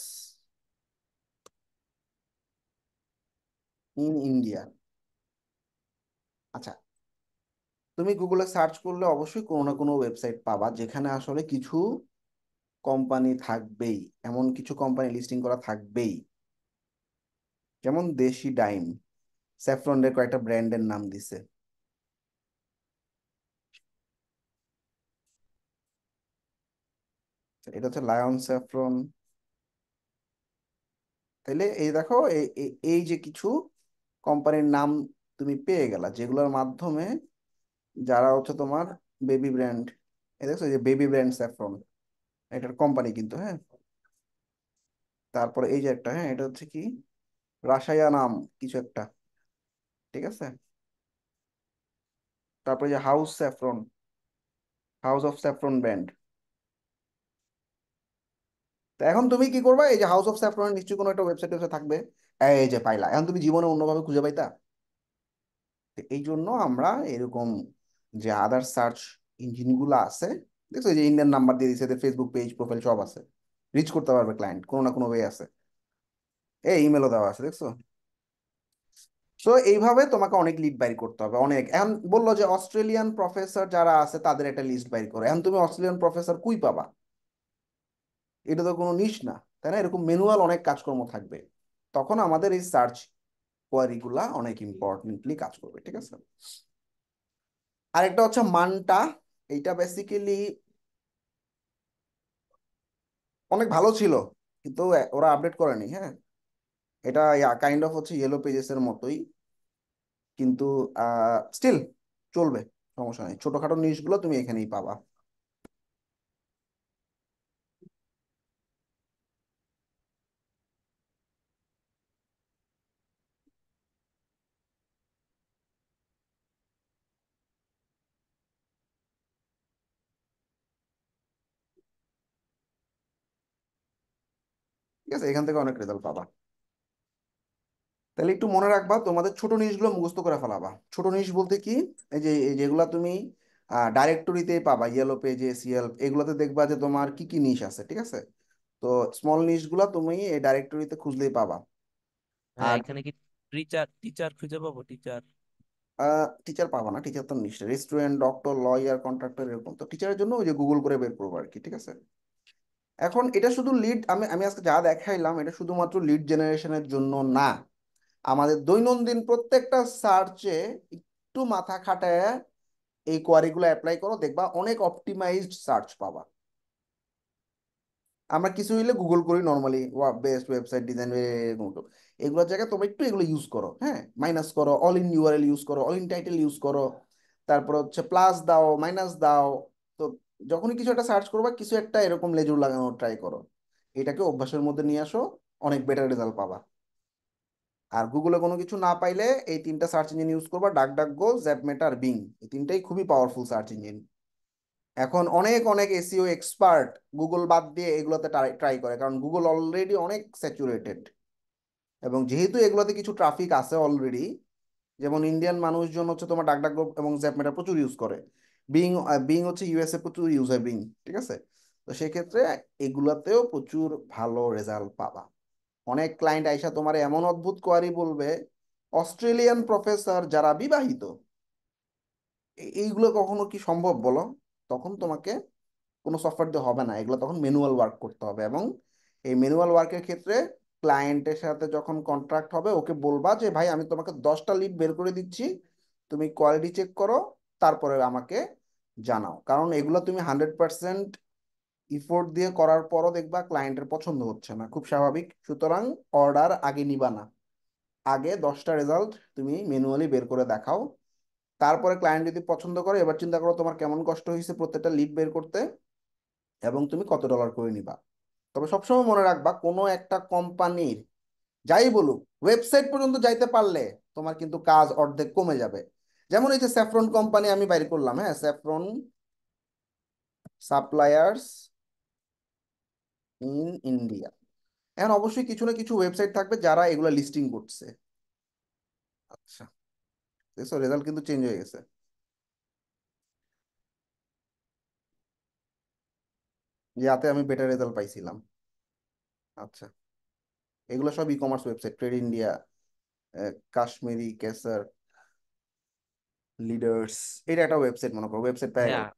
in India আচ্ছা তুমি গুগলে সার্চ করলে অবশ্যই কোনো না কোনো ওয়েবসাইট পাবা যেখানে আসলে কিছু কোম্পানি থাকবেই এমন কিছু কোম্পানি লিস্টিং করা থাকবেই যেমন দেশি ডাইম স্যাফরনের কয়েকটা ব্র্যান্ডের নাম দিছে এটা হচ্ছে লায়ন স্যাফ্রন তাইলে এই দেখো এই যে কিছু কোম্পানির নাম তুমি পেয়ে গেলা যেগুলোর মাধ্যমে যারা হচ্ছে তোমার বেবি ব্র্যান্ড এই দেখছো যে বেবি ব্র্যান্ড স্যাফ্রন এটার কোম্পানি কিন্তু হ্যাঁ তারপরে এই যে একটা হ্যাঁ এটা হচ্ছে কি রাসায়া নাম কিছু একটা ঠিক আছে তারপরে যে house saffron house of saffron brand তো এখন তুমি কি করবা এই যে হাউস অফ স্যাফরনের নিশ্চয়ই কোনো একটা ওয়েবসাইট ওয়েবসাইট থাকবে এই যে পাইলা এখন তুমি জীবনে অন্যভাবে খুঁজে পাইতা এই জন্য আমরা এরকম যে আদার সার্চ ইঞ্জিনগুলো আছে দেখছো যে ইন্ডিয়ান নাম্বার দিয়ে দিচ্ছে এদের ফেসবুক পেজ প্রোফাইল সব আছে রিচ করতে পারবে ক্লায়েন্ট কোনো না কোনো ওয়ে আছে এই ইমেলও দেওয়া আছে দেখছো সো এইভাবে তোমাকে অনেক লিড বাইর করতে হবে অনেক এখন বললো যে অস্ট্রেলিয়ান প্রফেসর যারা আছে তাদের একটা লিস্ট বাইর করো এখন তুমি অস্ট্রেলিয়ান প্রফেসর কুই পাবা এটা তো কোনো নিশ না তাই না এরকম ম্যানুয়াল অনেক কাজকর্ম থাকবে তখন আমাদের এই সার্চ কোয়ারিগুলা অনেক ইম্পর্টেন্টলি কাজ করবে ঠিক আছে আরেকটা হচ্ছে মানটা এইটা বেসিক্যালি অনেক ভালো ছিল কিন্তু ওরা আপডেট করেনি হ্যাঁ এটা কাইন্ড অফ হচ্ছে ইয়েলো পেজেস এর মতোই কিন্তু স্টিল চলবে সমস্যা নেই ছোটখাটো নিউজগুলো তুমি এখানেই পাবা ঠিক আছে এখান থেকে অনেক রেজাল্ট পাবা তাহলে একটু মনে রাখবা তোমাদের ছোট নিউজগুলো মুখস্থ করে ফেলাবা ছোট নিউজ বলতে কি এই যে যেগুলো তুমি ডাইরেক্টরিতে পাবা ইয়েলো পেজে সিএল এগুলোতে দেখবা যে তোমার কি কি নিশ আছে ঠিক আছে তো স্মল নিউজগুলো তুমি এই ডাইরেক্টরিতে খুঁজলেই পাবা হ্যাঁ, আর এখানে কি টিচার টিচার খুঁজে পাবো টিচার টিচার পাবা না টিচার তো নিশ্চয় রেস্টুরেন্ট ডক্টর লয়ার কন্ট্রাক্টর এরকম তো টিচারের জন্য ওই যে গুগল করে বের করবো আর কি ঠিক আছে এখন এটা শুধু লিড আমি আমি আজকে যা দেখাইলাম এটা শুধুমাত্র লিড জেনারেশনের জন্য না আমাদের দৈনন্দিন প্রত্যেকটা সার্চে একটু মাথা খাটায় এই কোয়ারিগুলো অ্যাপ্লাই করো দেখবা অনেক অপটিমাইজড সার্চ পাবা আমরা কিছু হইলে গুগল করি নর্মালি বেস্ট ওয়েবসাইট ডিজাইন এগুলোর জায়গায় তোমরা একটু এগুলো ইউজ করো হ্যাঁ মাইনাস করো অল ইন ইউআরএল ইউজ করো অল ইন টাইটেল ইউজ করো তারপর হচ্ছে প্লাস দাও মাইনাস দাও যখনই কিছু একটা সার্চ করবা কিছু একটা এরকম লেজুর লাগানোর ট্রাই করো এটাকে অভ্যাসের মধ্যে নিয়ে আসো অনেক বেটার রেজাল্ট পাবা আর গুগলে কোনো কিছু না পাইলে এই তিনটা সার্চ ইঞ্জিন ইউজ করবা ডাক ডাক গো জ্যাপমেট আর বিং এই তিনটাই খুবই পাওয়ারফুল সার্চ ইঞ্জিন এখন অনেক অনেক এসিও এক্সপার্ট গুগল বাদ দিয়ে এগুলোতে ট্রাই করে কারণ গুগল অলরেডি অনেক স্যাচুরেটেড এবং যেহেতু এগুলোতে কিছু ট্রাফিক আছে অলরেডি যেমন ইন্ডিয়ান মানুষজন হচ্ছে তোমার ডাকডাক এবং জ্যাপমেটা প্রচুর ইউজ করে বিং বিং uh, হচ্ছে ইউএসএ প্রচুর ইউজ হয় বিং ঠিক আছে তো সেক্ষেত্রে এগুলাতেও প্রচুর ভালো রেজাল্ট পাবা অনেক ক্লায়েন্ট আইসা তোমার এমন অদ্ভুত কোয়ারি বলবে অস্ট্রেলিয়ান প্রফেসর যারা বিবাহিত এইগুলো কখনো কি সম্ভব বলো তখন তোমাকে কোনো সফটওয়্যার দিয়ে হবে না এগুলো তখন ম্যানুয়াল ওয়ার্ক করতে হবে এবং এই ম্যানুয়াল ওয়ার্কের ক্ষেত্রে ক্লায়েন্টের সাথে যখন কন্ট্রাক্ট হবে ওকে বলবা যে ভাই আমি তোমাকে দশটা লিড বের করে দিচ্ছি তুমি কোয়ালিটি চেক করো তারপরে আমাকে জানাও কারণ এগুলো তুমি হান্ড্রেড পার্সেন্ট ইফোর্ট দিয়ে করার পরও দেখবা ক্লায়েন্টের পছন্দ হচ্ছে না খুব স্বাভাবিক সুতরাং অর্ডার আগে নিবা না আগে দশটা রেজাল্ট তুমি ম্যানুয়ালি বের করে দেখাও তারপরে ক্লায়েন্ট যদি পছন্দ করে এবার চিন্তা করো তোমার কেমন কষ্ট হয়েছে প্রত্যেকটা লিড বের করতে এবং তুমি কত ডলার করে নিবা তবে সবসময় মনে রাখবা কোনো একটা কোম্পানির যাই বলুক ওয়েবসাইট পর্যন্ত যাইতে পারলে তোমার কিন্তু কাজ অর্ধেক কমে যাবে যেমন এই যে স্যাফ্রন কোম্পানি আমি বাইরে করলাম হ্যাঁ স্যাফ্রন সাপ্লায়ার্স ইন ইন্ডিয়া এখন অবশ্যই কিছু না কিছু ওয়েবসাইট থাকবে যারা এগুলো লিস্টিং করছে আচ্ছা দেখছো রেজাল্ট কিন্তু চেঞ্জ হয়ে গেছে যাতে আমি বেটার রেজাল্ট পাইছিলাম আচ্ছা এগুলো সব e commerce website trade India Kashmiri kesar leaders এটা একটা ওয়েবসাইট মনে করো ওয়েবসাইট পাই হ্যাঁ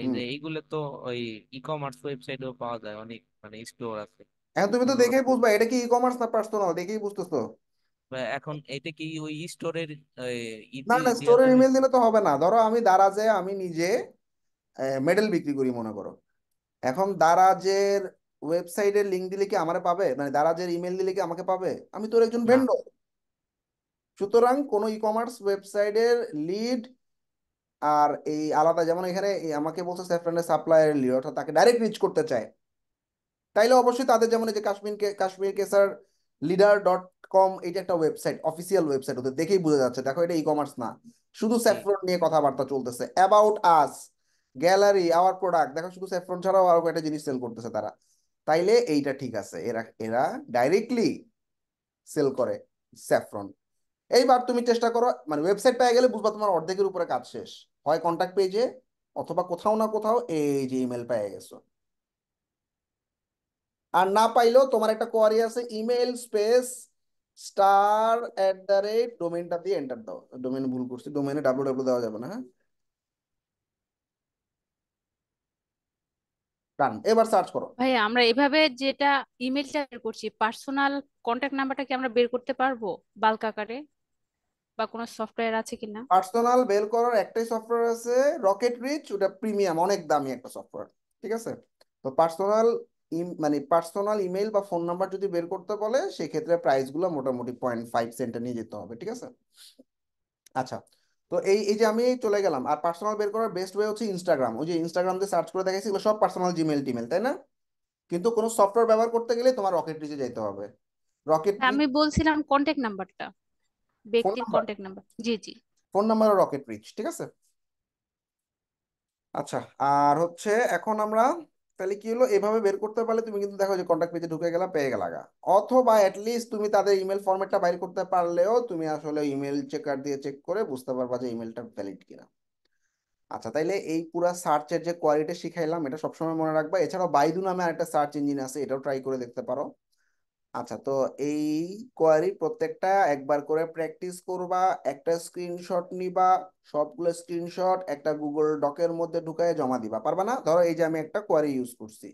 এই যে এইগুলো তো ওই ই কমার্স ওয়েবসাইটও পাওয়া যায় অনেক মানে স্টোর আছে এখন তুমি তো সুন্দর দেখেই বুঝবা এটা কি ই কমার্স না পার্সোনাল দেখেই বুঝতেছো এখন এটা কি ওই স্টোরের না না স্টোরের ইমেল দিলে তো হবে না ধরো আমি দারাজে আমি নিজে মেডেল বিক্রি করি মনে করো এখন দারাজের ওয়েবসাইটের লিঙ্ক দিলে কি আমারে পাবে মানে দারাজের ইমেল দিলে কি আমাকে পাবে আমি তোর একজন ভেন্ডর সুতরাং কোনো ই কমার্স ওয়েবসাইটের লিড আর এই আলাদা যেমন এখানে আমাকে বলছে স্যাফরানের সাপ্লায়ার লিড অর্থাৎ তাকে ডাইরেক্ট রিচ করতে চায় তাইলে অবশ্যই তাদের যেমন এই যে Kashmir Kashmir kesar leader dot com এটা একটা ওয়েবসাইট অফিসিয়াল ওয়েবসাইট ওদের দেখেই বোঝা যাচ্ছে দেখো এটা ই কমার্স না শুধু স্যাফ্রন নিয়ে কথাবার্তা চলতেছে about us gallery our product দেখো শুধু স্যাফ্রন ছাড়াও আরো একটা জিনিস সেল করতেছে তারা তাইলে এইটা ঠিক আছে এরা এরা ডাইরেক্টলি সেল করে স্যাফ্রন এইবার তুমি চেষ্টা করো মানে ওয়েবসাইট পেয়ে গেলে বুঝবা তোমার অর্ধেকের উপরে কাজ শেষ হয় কন্ট্যাক্ট পেজে অথবা কোথাও না কোথাও এই যে ইমেল পেয়ে গেছো আর না পাইলেও তোমার একটা কোয়ারি আছে email space star at the rate ডোমেনটা দিয়ে এন্টার দাও ডোমেন ভুল করছি ডোমেনে ডাব্লু ডাব্লু দেওয়া যাবে না হ্যাঁ এবার সার্চ করো ভাই আমরা এভাবে যেটা ইমেলটা বের করছি পার্সোনাল কন্ট্যাক্ট নাম্বারটা কি আমরা বের করতে পারবো বাল্ক আকারে বা কোনো সফটওয়্যার আছে কিনা পার্সোনাল বেল করার একটাই সফটওয়্যার আছে রকেট রিচ ওটা প্রিমিয়াম অনেক দামি একটা সফটওয়্যার ঠিক আছে তো পার্সোনাল মানে পার্সোনাল ইমেল বা ফোন নাম্বার যদি বের করতে বলে সেক্ষেত্রে প্রাইসগুলো মোটামুটি পয়েন্ট ফাইভ সেন্টে নিয়ে যেতে হবে ঠিক আছে আচ্ছা তো এই এই যে আমি চলে গেলাম আর পার্সোনাল বের করার বেস্ট ওয়ে হচ্ছে ইনস্টাগ্রাম ওই যে ইনস্টাগ্রাম দিয়ে সার্চ করে দেখাচ্ছি এগুলো সব পার্সোনাল জিমেল টিমেল তাই না কিন্তু কোনো সফটওয়্যার ব্যবহার করতে গেলে তোমার রকেট রিচে যেতে হবে রকেট আমি বলছিলাম কন্ট্যাক্ট নাম্বারটা ব্যক্তির কন্ট্যাক্ট নাম্বার জি জি ফোন নাম্বার রকেট রিচ ঠিক আছে আচ্ছা আর হচ্ছে এখন আমরা তাহলে কি হলো এভাবে বের করতে পারলে তুমি কিন্তু দেখো যে কন্ট্যাক্ট পেজে ঢুকে গেলা পেয়ে গেলা অথবা অ্যাটলিস্ট তুমি তাদের ইমেল ফর্মেটটা বাইর করতে পারলেও তুমি আসলে ইমেল চেকার দিয়ে চেক করে বুঝতে পারবা যে ইমেলটা ভ্যালিড কিনা আচ্ছা তাইলে এই পুরো সার্চের যে কোয়ালিটি শিখাইলাম এটা সবসময় মনে রাখবা এছাড়াও বাইদু নামে আরেকটা সার্চ ইঞ্জিন আছে এটাও ট্রাই করে দেখতে পারো আচ্ছা তো এই কোয়ারি প্রত্যেকটা একবার করে প্র্যাকটিস করবা একটা স্ক্রিনশট নিবা সবগুলো স্ক্রিনশট একটা গুগল ডকের মধ্যে ঢুকায় জমা দিবা পারবা না ধরো এই যে আমি একটা কোয়ারি ইউজ করছি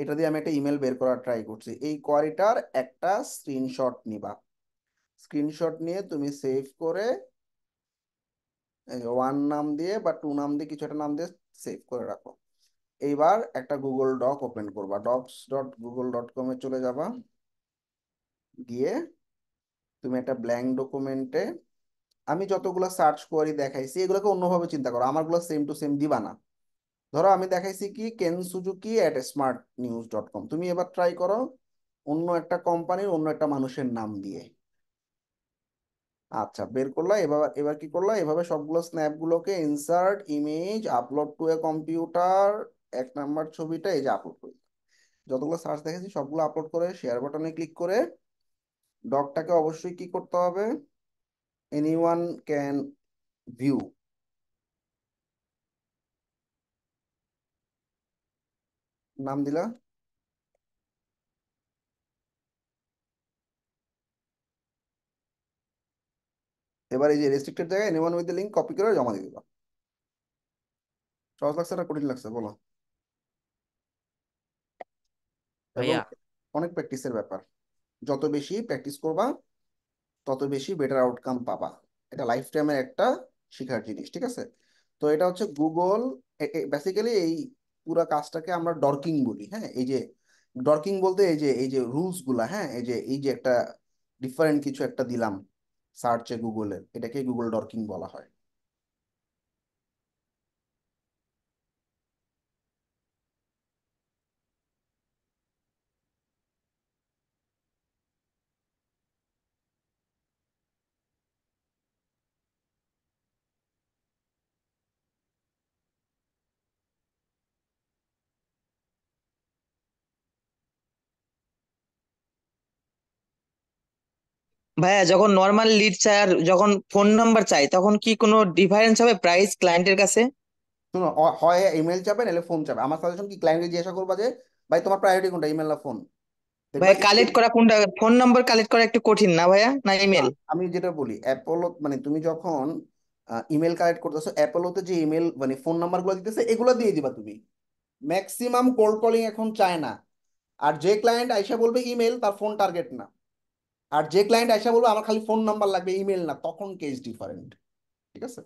এটা দিয়ে আমি একটা ইমেল বের করার ট্রাই করছি এই কোয়ারিটার একটা স্ক্রিনশট নিবা স্ক্রিনশট নিয়ে তুমি সেভ করে ওয়ান নাম দিয়ে বা টু নাম দিয়ে কিছু একটা নাম দিয়ে সেভ করে রাখো এইবার একটা গুগল ডক ওপেন করবা ডকস ডট গুগল ডট কমে চলে যাবা গিয়ে তুমি একটা ব্ল্যাঙ্ক ডকুমেন্টে আমি যতগুলো সার্চ কোয়ারি দেখাইছি এগুলোকে অন্যভাবে চিন্তা করো আমারগুলো সেম টু সেম দিবা না ধরো আমি দেখাইছি কি Ken Suzuki at smart news dot com তুমি এবার ট্রাই করো অন্য একটা কোম্পানির অন্য একটা মানুষের নাম দিয়ে আচ্ছা বের করলা এবার এবার কি করলা এভাবে সবগুলো স্ন্যাপগুলোকে insert image upload to a computer এক নাম্বার ছবিটা এই যে আপলোড করি যতগুলো সার্চ দেখেছি সবগুলো আপলোড করে শেয়ার বাটনে ক্লিক করে ডগটাকে অবশ্যই কি করতে হবে এনিওয়ান ক্যান ভিউ নাম দিলা এবার এই যে রেস্ট্রিক্টেড জায়গায় এনিওয়ান উইথ লিঙ্ক কপি করে জমা দিয়ে দিবা সহজ লাগছে না কঠিন লাগছে বলো অনেক প্র্যাকটিসের ব্যাপার যত বেশি প্র্যাকটিস করবা তত বেশি বেটার আউটকাম পাবা এটা লাইফ টাইমের একটা শেখার জিনিস ঠিক আছে তো এটা হচ্ছে গুগল বেসিক্যালি এই পুরো কাজটাকে আমরা ডর্কিং বলি হ্যাঁ এই যে ডর্কিং বলতে এই যে এই যে রুলসগুলা হ্যাঁ এই যে এই যে একটা ডিফারেন্ট কিছু একটা দিলাম সার্চে গুগলের এটাকে গুগল ডর্কিং বলা হয় ভাইয়া যখন নর্মাল লিড চাই আর যখন ফোন নাম্বার চাই তখন কি কোনো ডিফারেন্স হবে প্রাইস ক্লায়েন্টের কাছে শুনো হয় ইমেল চাপে নাহলে ফোন চাপে আমার সাজেশন কি ক্লায়েন্টকে জিজ্ঞাসা করবা যে ভাই তোমার প্রায়োরিটি কোনটা ইমেল না ফোন ভাইয়া কালেক্ট করা কোনটা ফোন নাম্বার কালেক্ট করা একটু কঠিন না ভাইয়া না না ইমেল আমি যেটা বলি অ্যাপোলো মানে তুমি যখন ইমেল কালেক্ট করতেছো অ্যাপোলোতে যে ইমেল মানে ফোন নাম্বার গুলো দিতেছে এগুলো দিয়ে দিবা তুমি ম্যাক্সিমাম কোল্ড কলিং এখন চায় না আর যে ক্লায়েন্ট আইসা বলবে ইমেল তার ফোন টার্গেট না আর যে ক্লায়েন্ট আসা বলবো আমার খালি ফোন নাম্বার লাগবে ইমেল না তখন কেস ডিফারেন্ট ঠিক আছে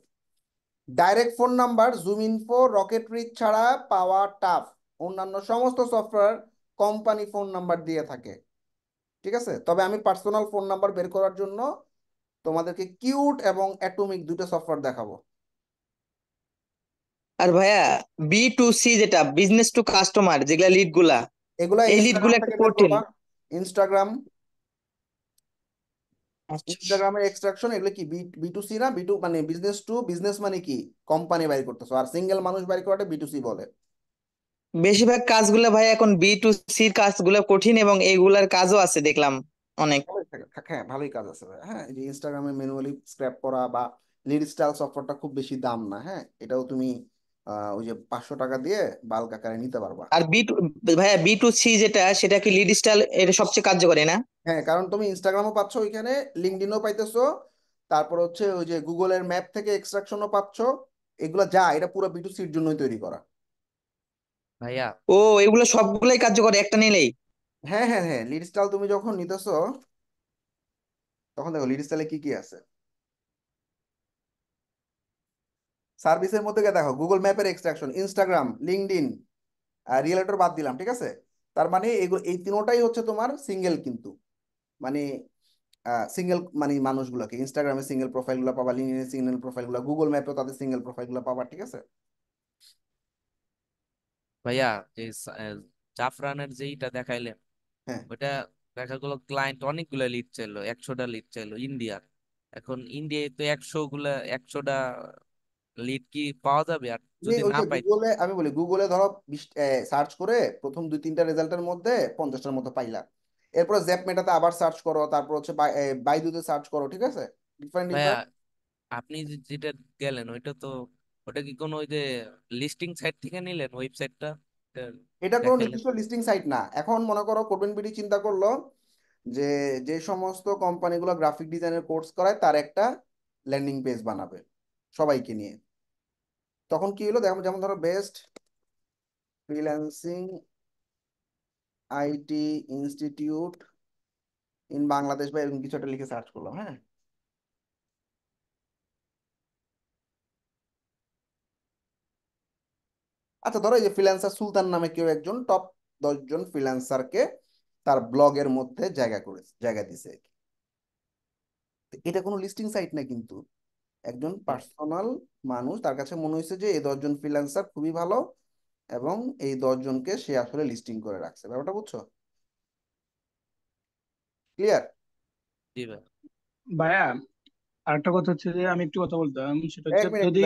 direct phone number zoom info rocket reach ছাড়া পাওয়া টাফ অন্যান্য সমস্ত সফটওয়্যার কোম্পানি ফোন নাম্বার দিয়ে থাকে ঠিক আছে তবে আমি পার্সোনাল ফোন নাম্বার বের করার জন্য তোমাদেরকে কিউট এবং অ্যাটমিক দুটো সফটওয়্যার দেখাবো আর ভাইয়া বি টু সি যেটা বিজনেস টু কাস্টমার যেগুলা লিডগুলা এগুলা এই লিড একটা কঠিন ইনস্টাগ্রাম ইনস্টাগ্রামের আচ্ছা। এক্সট্রাকশন এগুলো কি বিটুসি না বিটু মানে বিজনেস টু বিজনেস মানে কি কোম্পানি বাইর করতেছো আর সিঙ্গেল মানুষ বাই করাটা বিটুসি বলে বেশিরভাগ কাজগুলো ভাই এখন বি টু সির কাজগুলো কঠিন এবং এগুলার কাজও আছে দেখলাম অনেক হ্যাঁ ভালোই কাজ আছে হ্যাঁ এই যে ইনস্টাগ্রামে ম্যানুয়ালি স্ক্র্যাপ করা বা লিড স্টাইল সফটওয়্যারটা খুব বেশি দাম না হ্যাঁ এটাও তুমি ওই যে পাঁচশো টাকা দিয়ে বাল্ক আকারে নিতে পারবা আর বি টু ভাইয়া বি টু সি যেটা সেটা কি লিড স্টাইল এটা সবচেয়ে কার্যকরী না হ্যাঁ কারণ তুমি ইনস্টাগ্রামও পাচ্ছ ওইখানে লিঙ্কডিনও পাইতেছো তারপর হচ্ছে ওই যে গুগলের ম্যাপ থেকে এক্সট্রাকশনও পাচ্ছ এগুলো যা এটা পুরো বি টু সির জন্যই তৈরি করা ভাইয়া ও এগুলো সবগুলোই কার্যকর একটা নিলেই হ্যাঁ হ্যাঁ হ্যাঁ লিড স্টাইল তুমি যখন নিতেছো তখন দেখো লিড স্টাইলে কি কি আছে সার্ভিসের মধ্যে গিয়ে দেখো গুগল ম্যাপের extraction Instagram LinkedIn realtor বাদ দিলাম ঠিক আছে তার মানে এগুলো এই তিনোটাই হচ্ছে তোমার সিঙ্গেল কিন্তু মানে সিঙ্গেল মানে মানুষগুলোকে ইনস্টাগ্রামে সিঙ্গেল প্রোফাইলগুলো পাবা লিঙ্কডিনে সিঙ্গেল প্রোফাইলগুলো গুগল ম্যাপেও তাদের সিঙ্গেল প্রোফাইলগুলো পাবা ঠিক আছে ভাইয়া যে জাফরানের যেইটা দেখাইলেন হ্যাঁ। ওটা দেখা গেল ক্লায়েন্ট অনেকগুলো লিড চাইলো একশোটা লিড চাইলো ইন্ডিয়ার এখন ইন্ডিয়ায় তো একশো গুলা একশোটা লিড কি পাওয়া যাবে আর যদি না পাই গুগলে আমি বলি গুগলে ধরো সার্চ করে প্রথম দুই তিনটা রেজাল্টের মধ্যে পঞ্চাশটার মতো পাইলা এরপরে জ্যাপ মেটাতে আবার সার্চ করো তারপর হচ্ছে বাইদুতে সার্চ করো ঠিক আছে ডিফারেন্ট ভাইয়া ডিফারেন্ট আপনি যেটা গেলেন ওইটা তো ওটা কি কোনো ওই যে লিস্টিং সাইট থেকে নিলেন ওয়েবসাইটটা এটা কোনো দেখাইলেন নির্দিষ্ট লিস্টিং সাইট না এখন মনে করো কোডবেন বিডি চিন্তা করলো যে যে সমস্ত কোম্পানিগুলো গ্রাফিক ডিজাইনের কোর্স করায় তার একটা ল্যান্ডিং পেজ বানাবে সবাইকে নিয়ে তখন কি হলো দেখো যেমন ধরো best freelancing IT institute in Bangladesh বা এরকম কিছু একটা লিখে সার্চ করলাম হ্যাঁ আচ্ছা ধরো এই যে ফ্রিল্যান্সার সুলতান নামে কেউ একজন টপ দশজন ফ্রিল্যান্সারকে তার ব্লগের মধ্যে জায়গা করেছে জায়গা দিছে এটা কোনো লিস্টিং সাইট না কিন্তু একজন পার্সোনাল মানুষ তার কাছে মনে হয়েছে যে এই দশজন ফ্রিল্যান্সার খুবই ভালো এবং এই দশজনকে সে আসলে লিস্টিং করে রাখছে ব্যাপারটা বুঝছো ক্লিয়ার ভাইয়া আরেকটা কথা হচ্ছে যে আমি একটু কথা বলতাম সেটা হচ্ছে যদি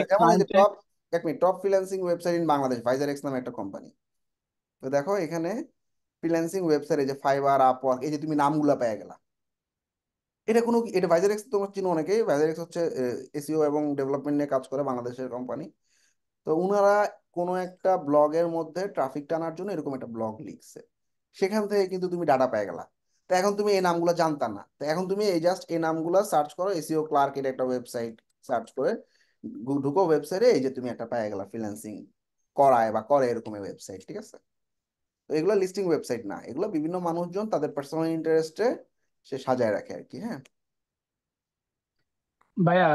টপ এক minute top freelancing website in Bangladesh ফাইজার এক্স নামে একটা কোম্পানি তো দেখো এখানে ফ্রিল্যান্সিং ওয়েবসাইটে যে ফাইবার আপওয়ার্ক এই যে তুমি নামগুলা পেয়ে গেলা এটা কোনো এটা ভাইজার এক্স তোমার চিনো অনেকেই ভাইজার এক্স হচ্ছে এসিও এবং ডেভেলপমেন্ট নিয়ে কাজ করে বাংলাদেশের কোম্পানি তো ওনারা কোনো একটা ব্লগের মধ্যে ট্রাফিক টানার জন্য এরকম একটা ব্লগ লিখছে সেখান থেকে কিন্তু তুমি ডাটা পেয়ে গেলা তো এখন তুমি এই নামগুলো জানতা না তো এখন তুমি এই জাস্ট এই নামগুলো সার্চ করো এসিও ক্লার্ক এর একটা ওয়েবসাইট সার্চ করে ঢুকো ওয়েবসাইটে এই যে তুমি একটা পেয়ে গেলা ফ্রিল্যান্সিং করায় বা করে এরকম ওয়েবসাইট ঠিক আছে তো এগুলো লিস্টিং ওয়েবসাইট না এগুলো বিভিন্ন মানুষজন তাদের পার্সোনাল ইন্টারেস্টে সে সাজায় রাখে আর কি হ্যাঁ ভাইয়া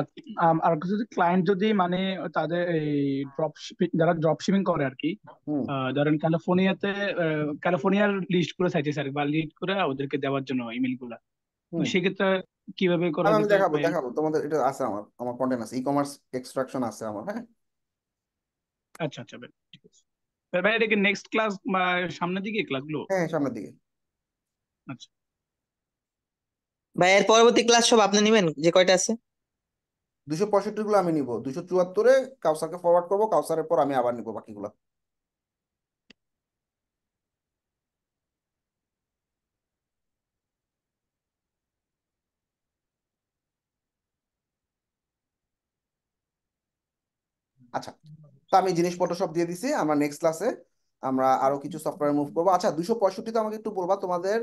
আর কিছু ক্লায়েন্ট যদি মানে তাদের এই ড্রপ শিপিং যারা ড্রপ শিপিং করে আর কি ধরেন ক্যালিফোর্নিয়াতে ক্যালিফোর্নিয়ার লিস্ট করে চাইছে আর বা লিড করে ওদেরকে দেওয়ার জন্য ইমেল গুলা সেক্ষেত্রে কিভাবে করা আমি দেখাবো দেখাবো তোমাদের এটা আছে আমার আমার কন্টেন্ট আছে ই কমার্স এক্সট্রাকশন আছে আমার হ্যাঁ আচ্ছা আচ্ছা ভাই ঠিক আছে ভাই এটা কি নেক্সট ক্লাস সামনের দিকে ক্লাসগুলো হ্যাঁ সামনের দিকে আচ্ছা ভাই এর পরবর্তী ক্লাস সব আপনি নেবেন যে কয়টা আছে দুশো পঁয়ষট্টি গুলো আমি নিব দুশো চুয়াত্তরে কাউসারকে ফরওয়ার্ড করবো কাউসারের পর আমি আবার নিব বাকিগুলো আচ্ছা তো আমি জিনিসপত্র সব দিয়ে দিছি আমরা নেক্সট ক্লাসে আমরা আরো কিছু সফটওয়্যার মুভ করবো আচ্ছা দুশো পঁয়ষট্টিতে আমাকে একটু বলবা তোমাদের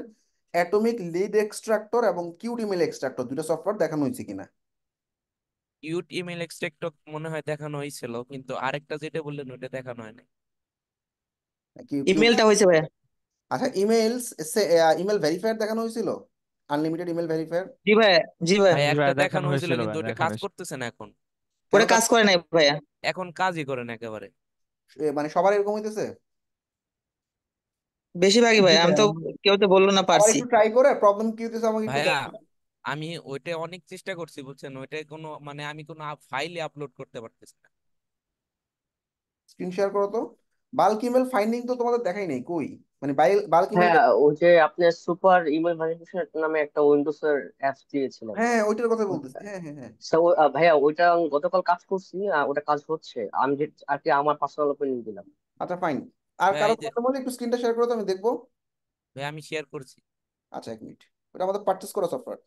অ্যাটমিক লিড এক্সট্রাক্টর এবং কিউট ইমেল এক্সট্রাক্টর দুটো সফটওয়্যার দেখানো হয়েছে কিনা কিউট ইমেল এক্সট্রাক্টর মনে হয় দেখানো হয়েছিল কিন্তু আরেকটা যেটা বললেন ওটা দেখানো হয়নি ইমেলটা হয়েছে ভাই আচ্ছা ইমেলস ইমেল ভেরিফায়ার দেখানো হয়েছিল আনলিমিটেড ইমেল ভেরিফায়ার জি ভাই জি ভাই একটা দেখানো হয়েছিল কিন্তু ওটা কাজ করতেছে না এখন ওটা কাজ করে নাই ভাই এখন কাজই করে না একেবারে মানে সবার এরকম হইতেছে বেশিরভাগই ভাই আমি তো হ্যাঁ। কেউ তো বললো না পারছি একটু ট্রাই করে প্রবলেম কি আমাকে একটু ভাইয়া আমি ওইটা অনেক চেষ্টা করছি বুঝছেন ওইটাই কোনো মানে আমি কোনো ফাইলে আপলোড করতে পারতেছি না স্ক্রিন শেয়ার করো তো বাল্ক ইমেল ফাইন্ডিং তো তোমাদের দেখাই নাই কই মানে বাল্ক ইমেল হ্যাঁ ওই যে আপনার সুপার ইমেল ভেরিফিকেশন নামে একটা উইন্ডোজ এর অ্যাপ দিয়েছিলেন হ্যাঁ ওইটার কথা বলতেছি হ্যাঁ হ্যাঁ হ্যাঁ ভাইয়া ওইটা আমি গতকাল কাজ করছি ওটা কাজ হচ্ছে আমি যে- আর কি আমার পার্সোনাল ওপিনিয়ন দিলাম আচ্ছা ফাইন আর কারো কথা একটু স্ক্রিনটা শেয়ার করো তো আমি দেখবো ভাই আমি শেয়ার করছি আচ্ছা এক মিনিট এটা আমাদের পারচেস করা সফটওয়্যার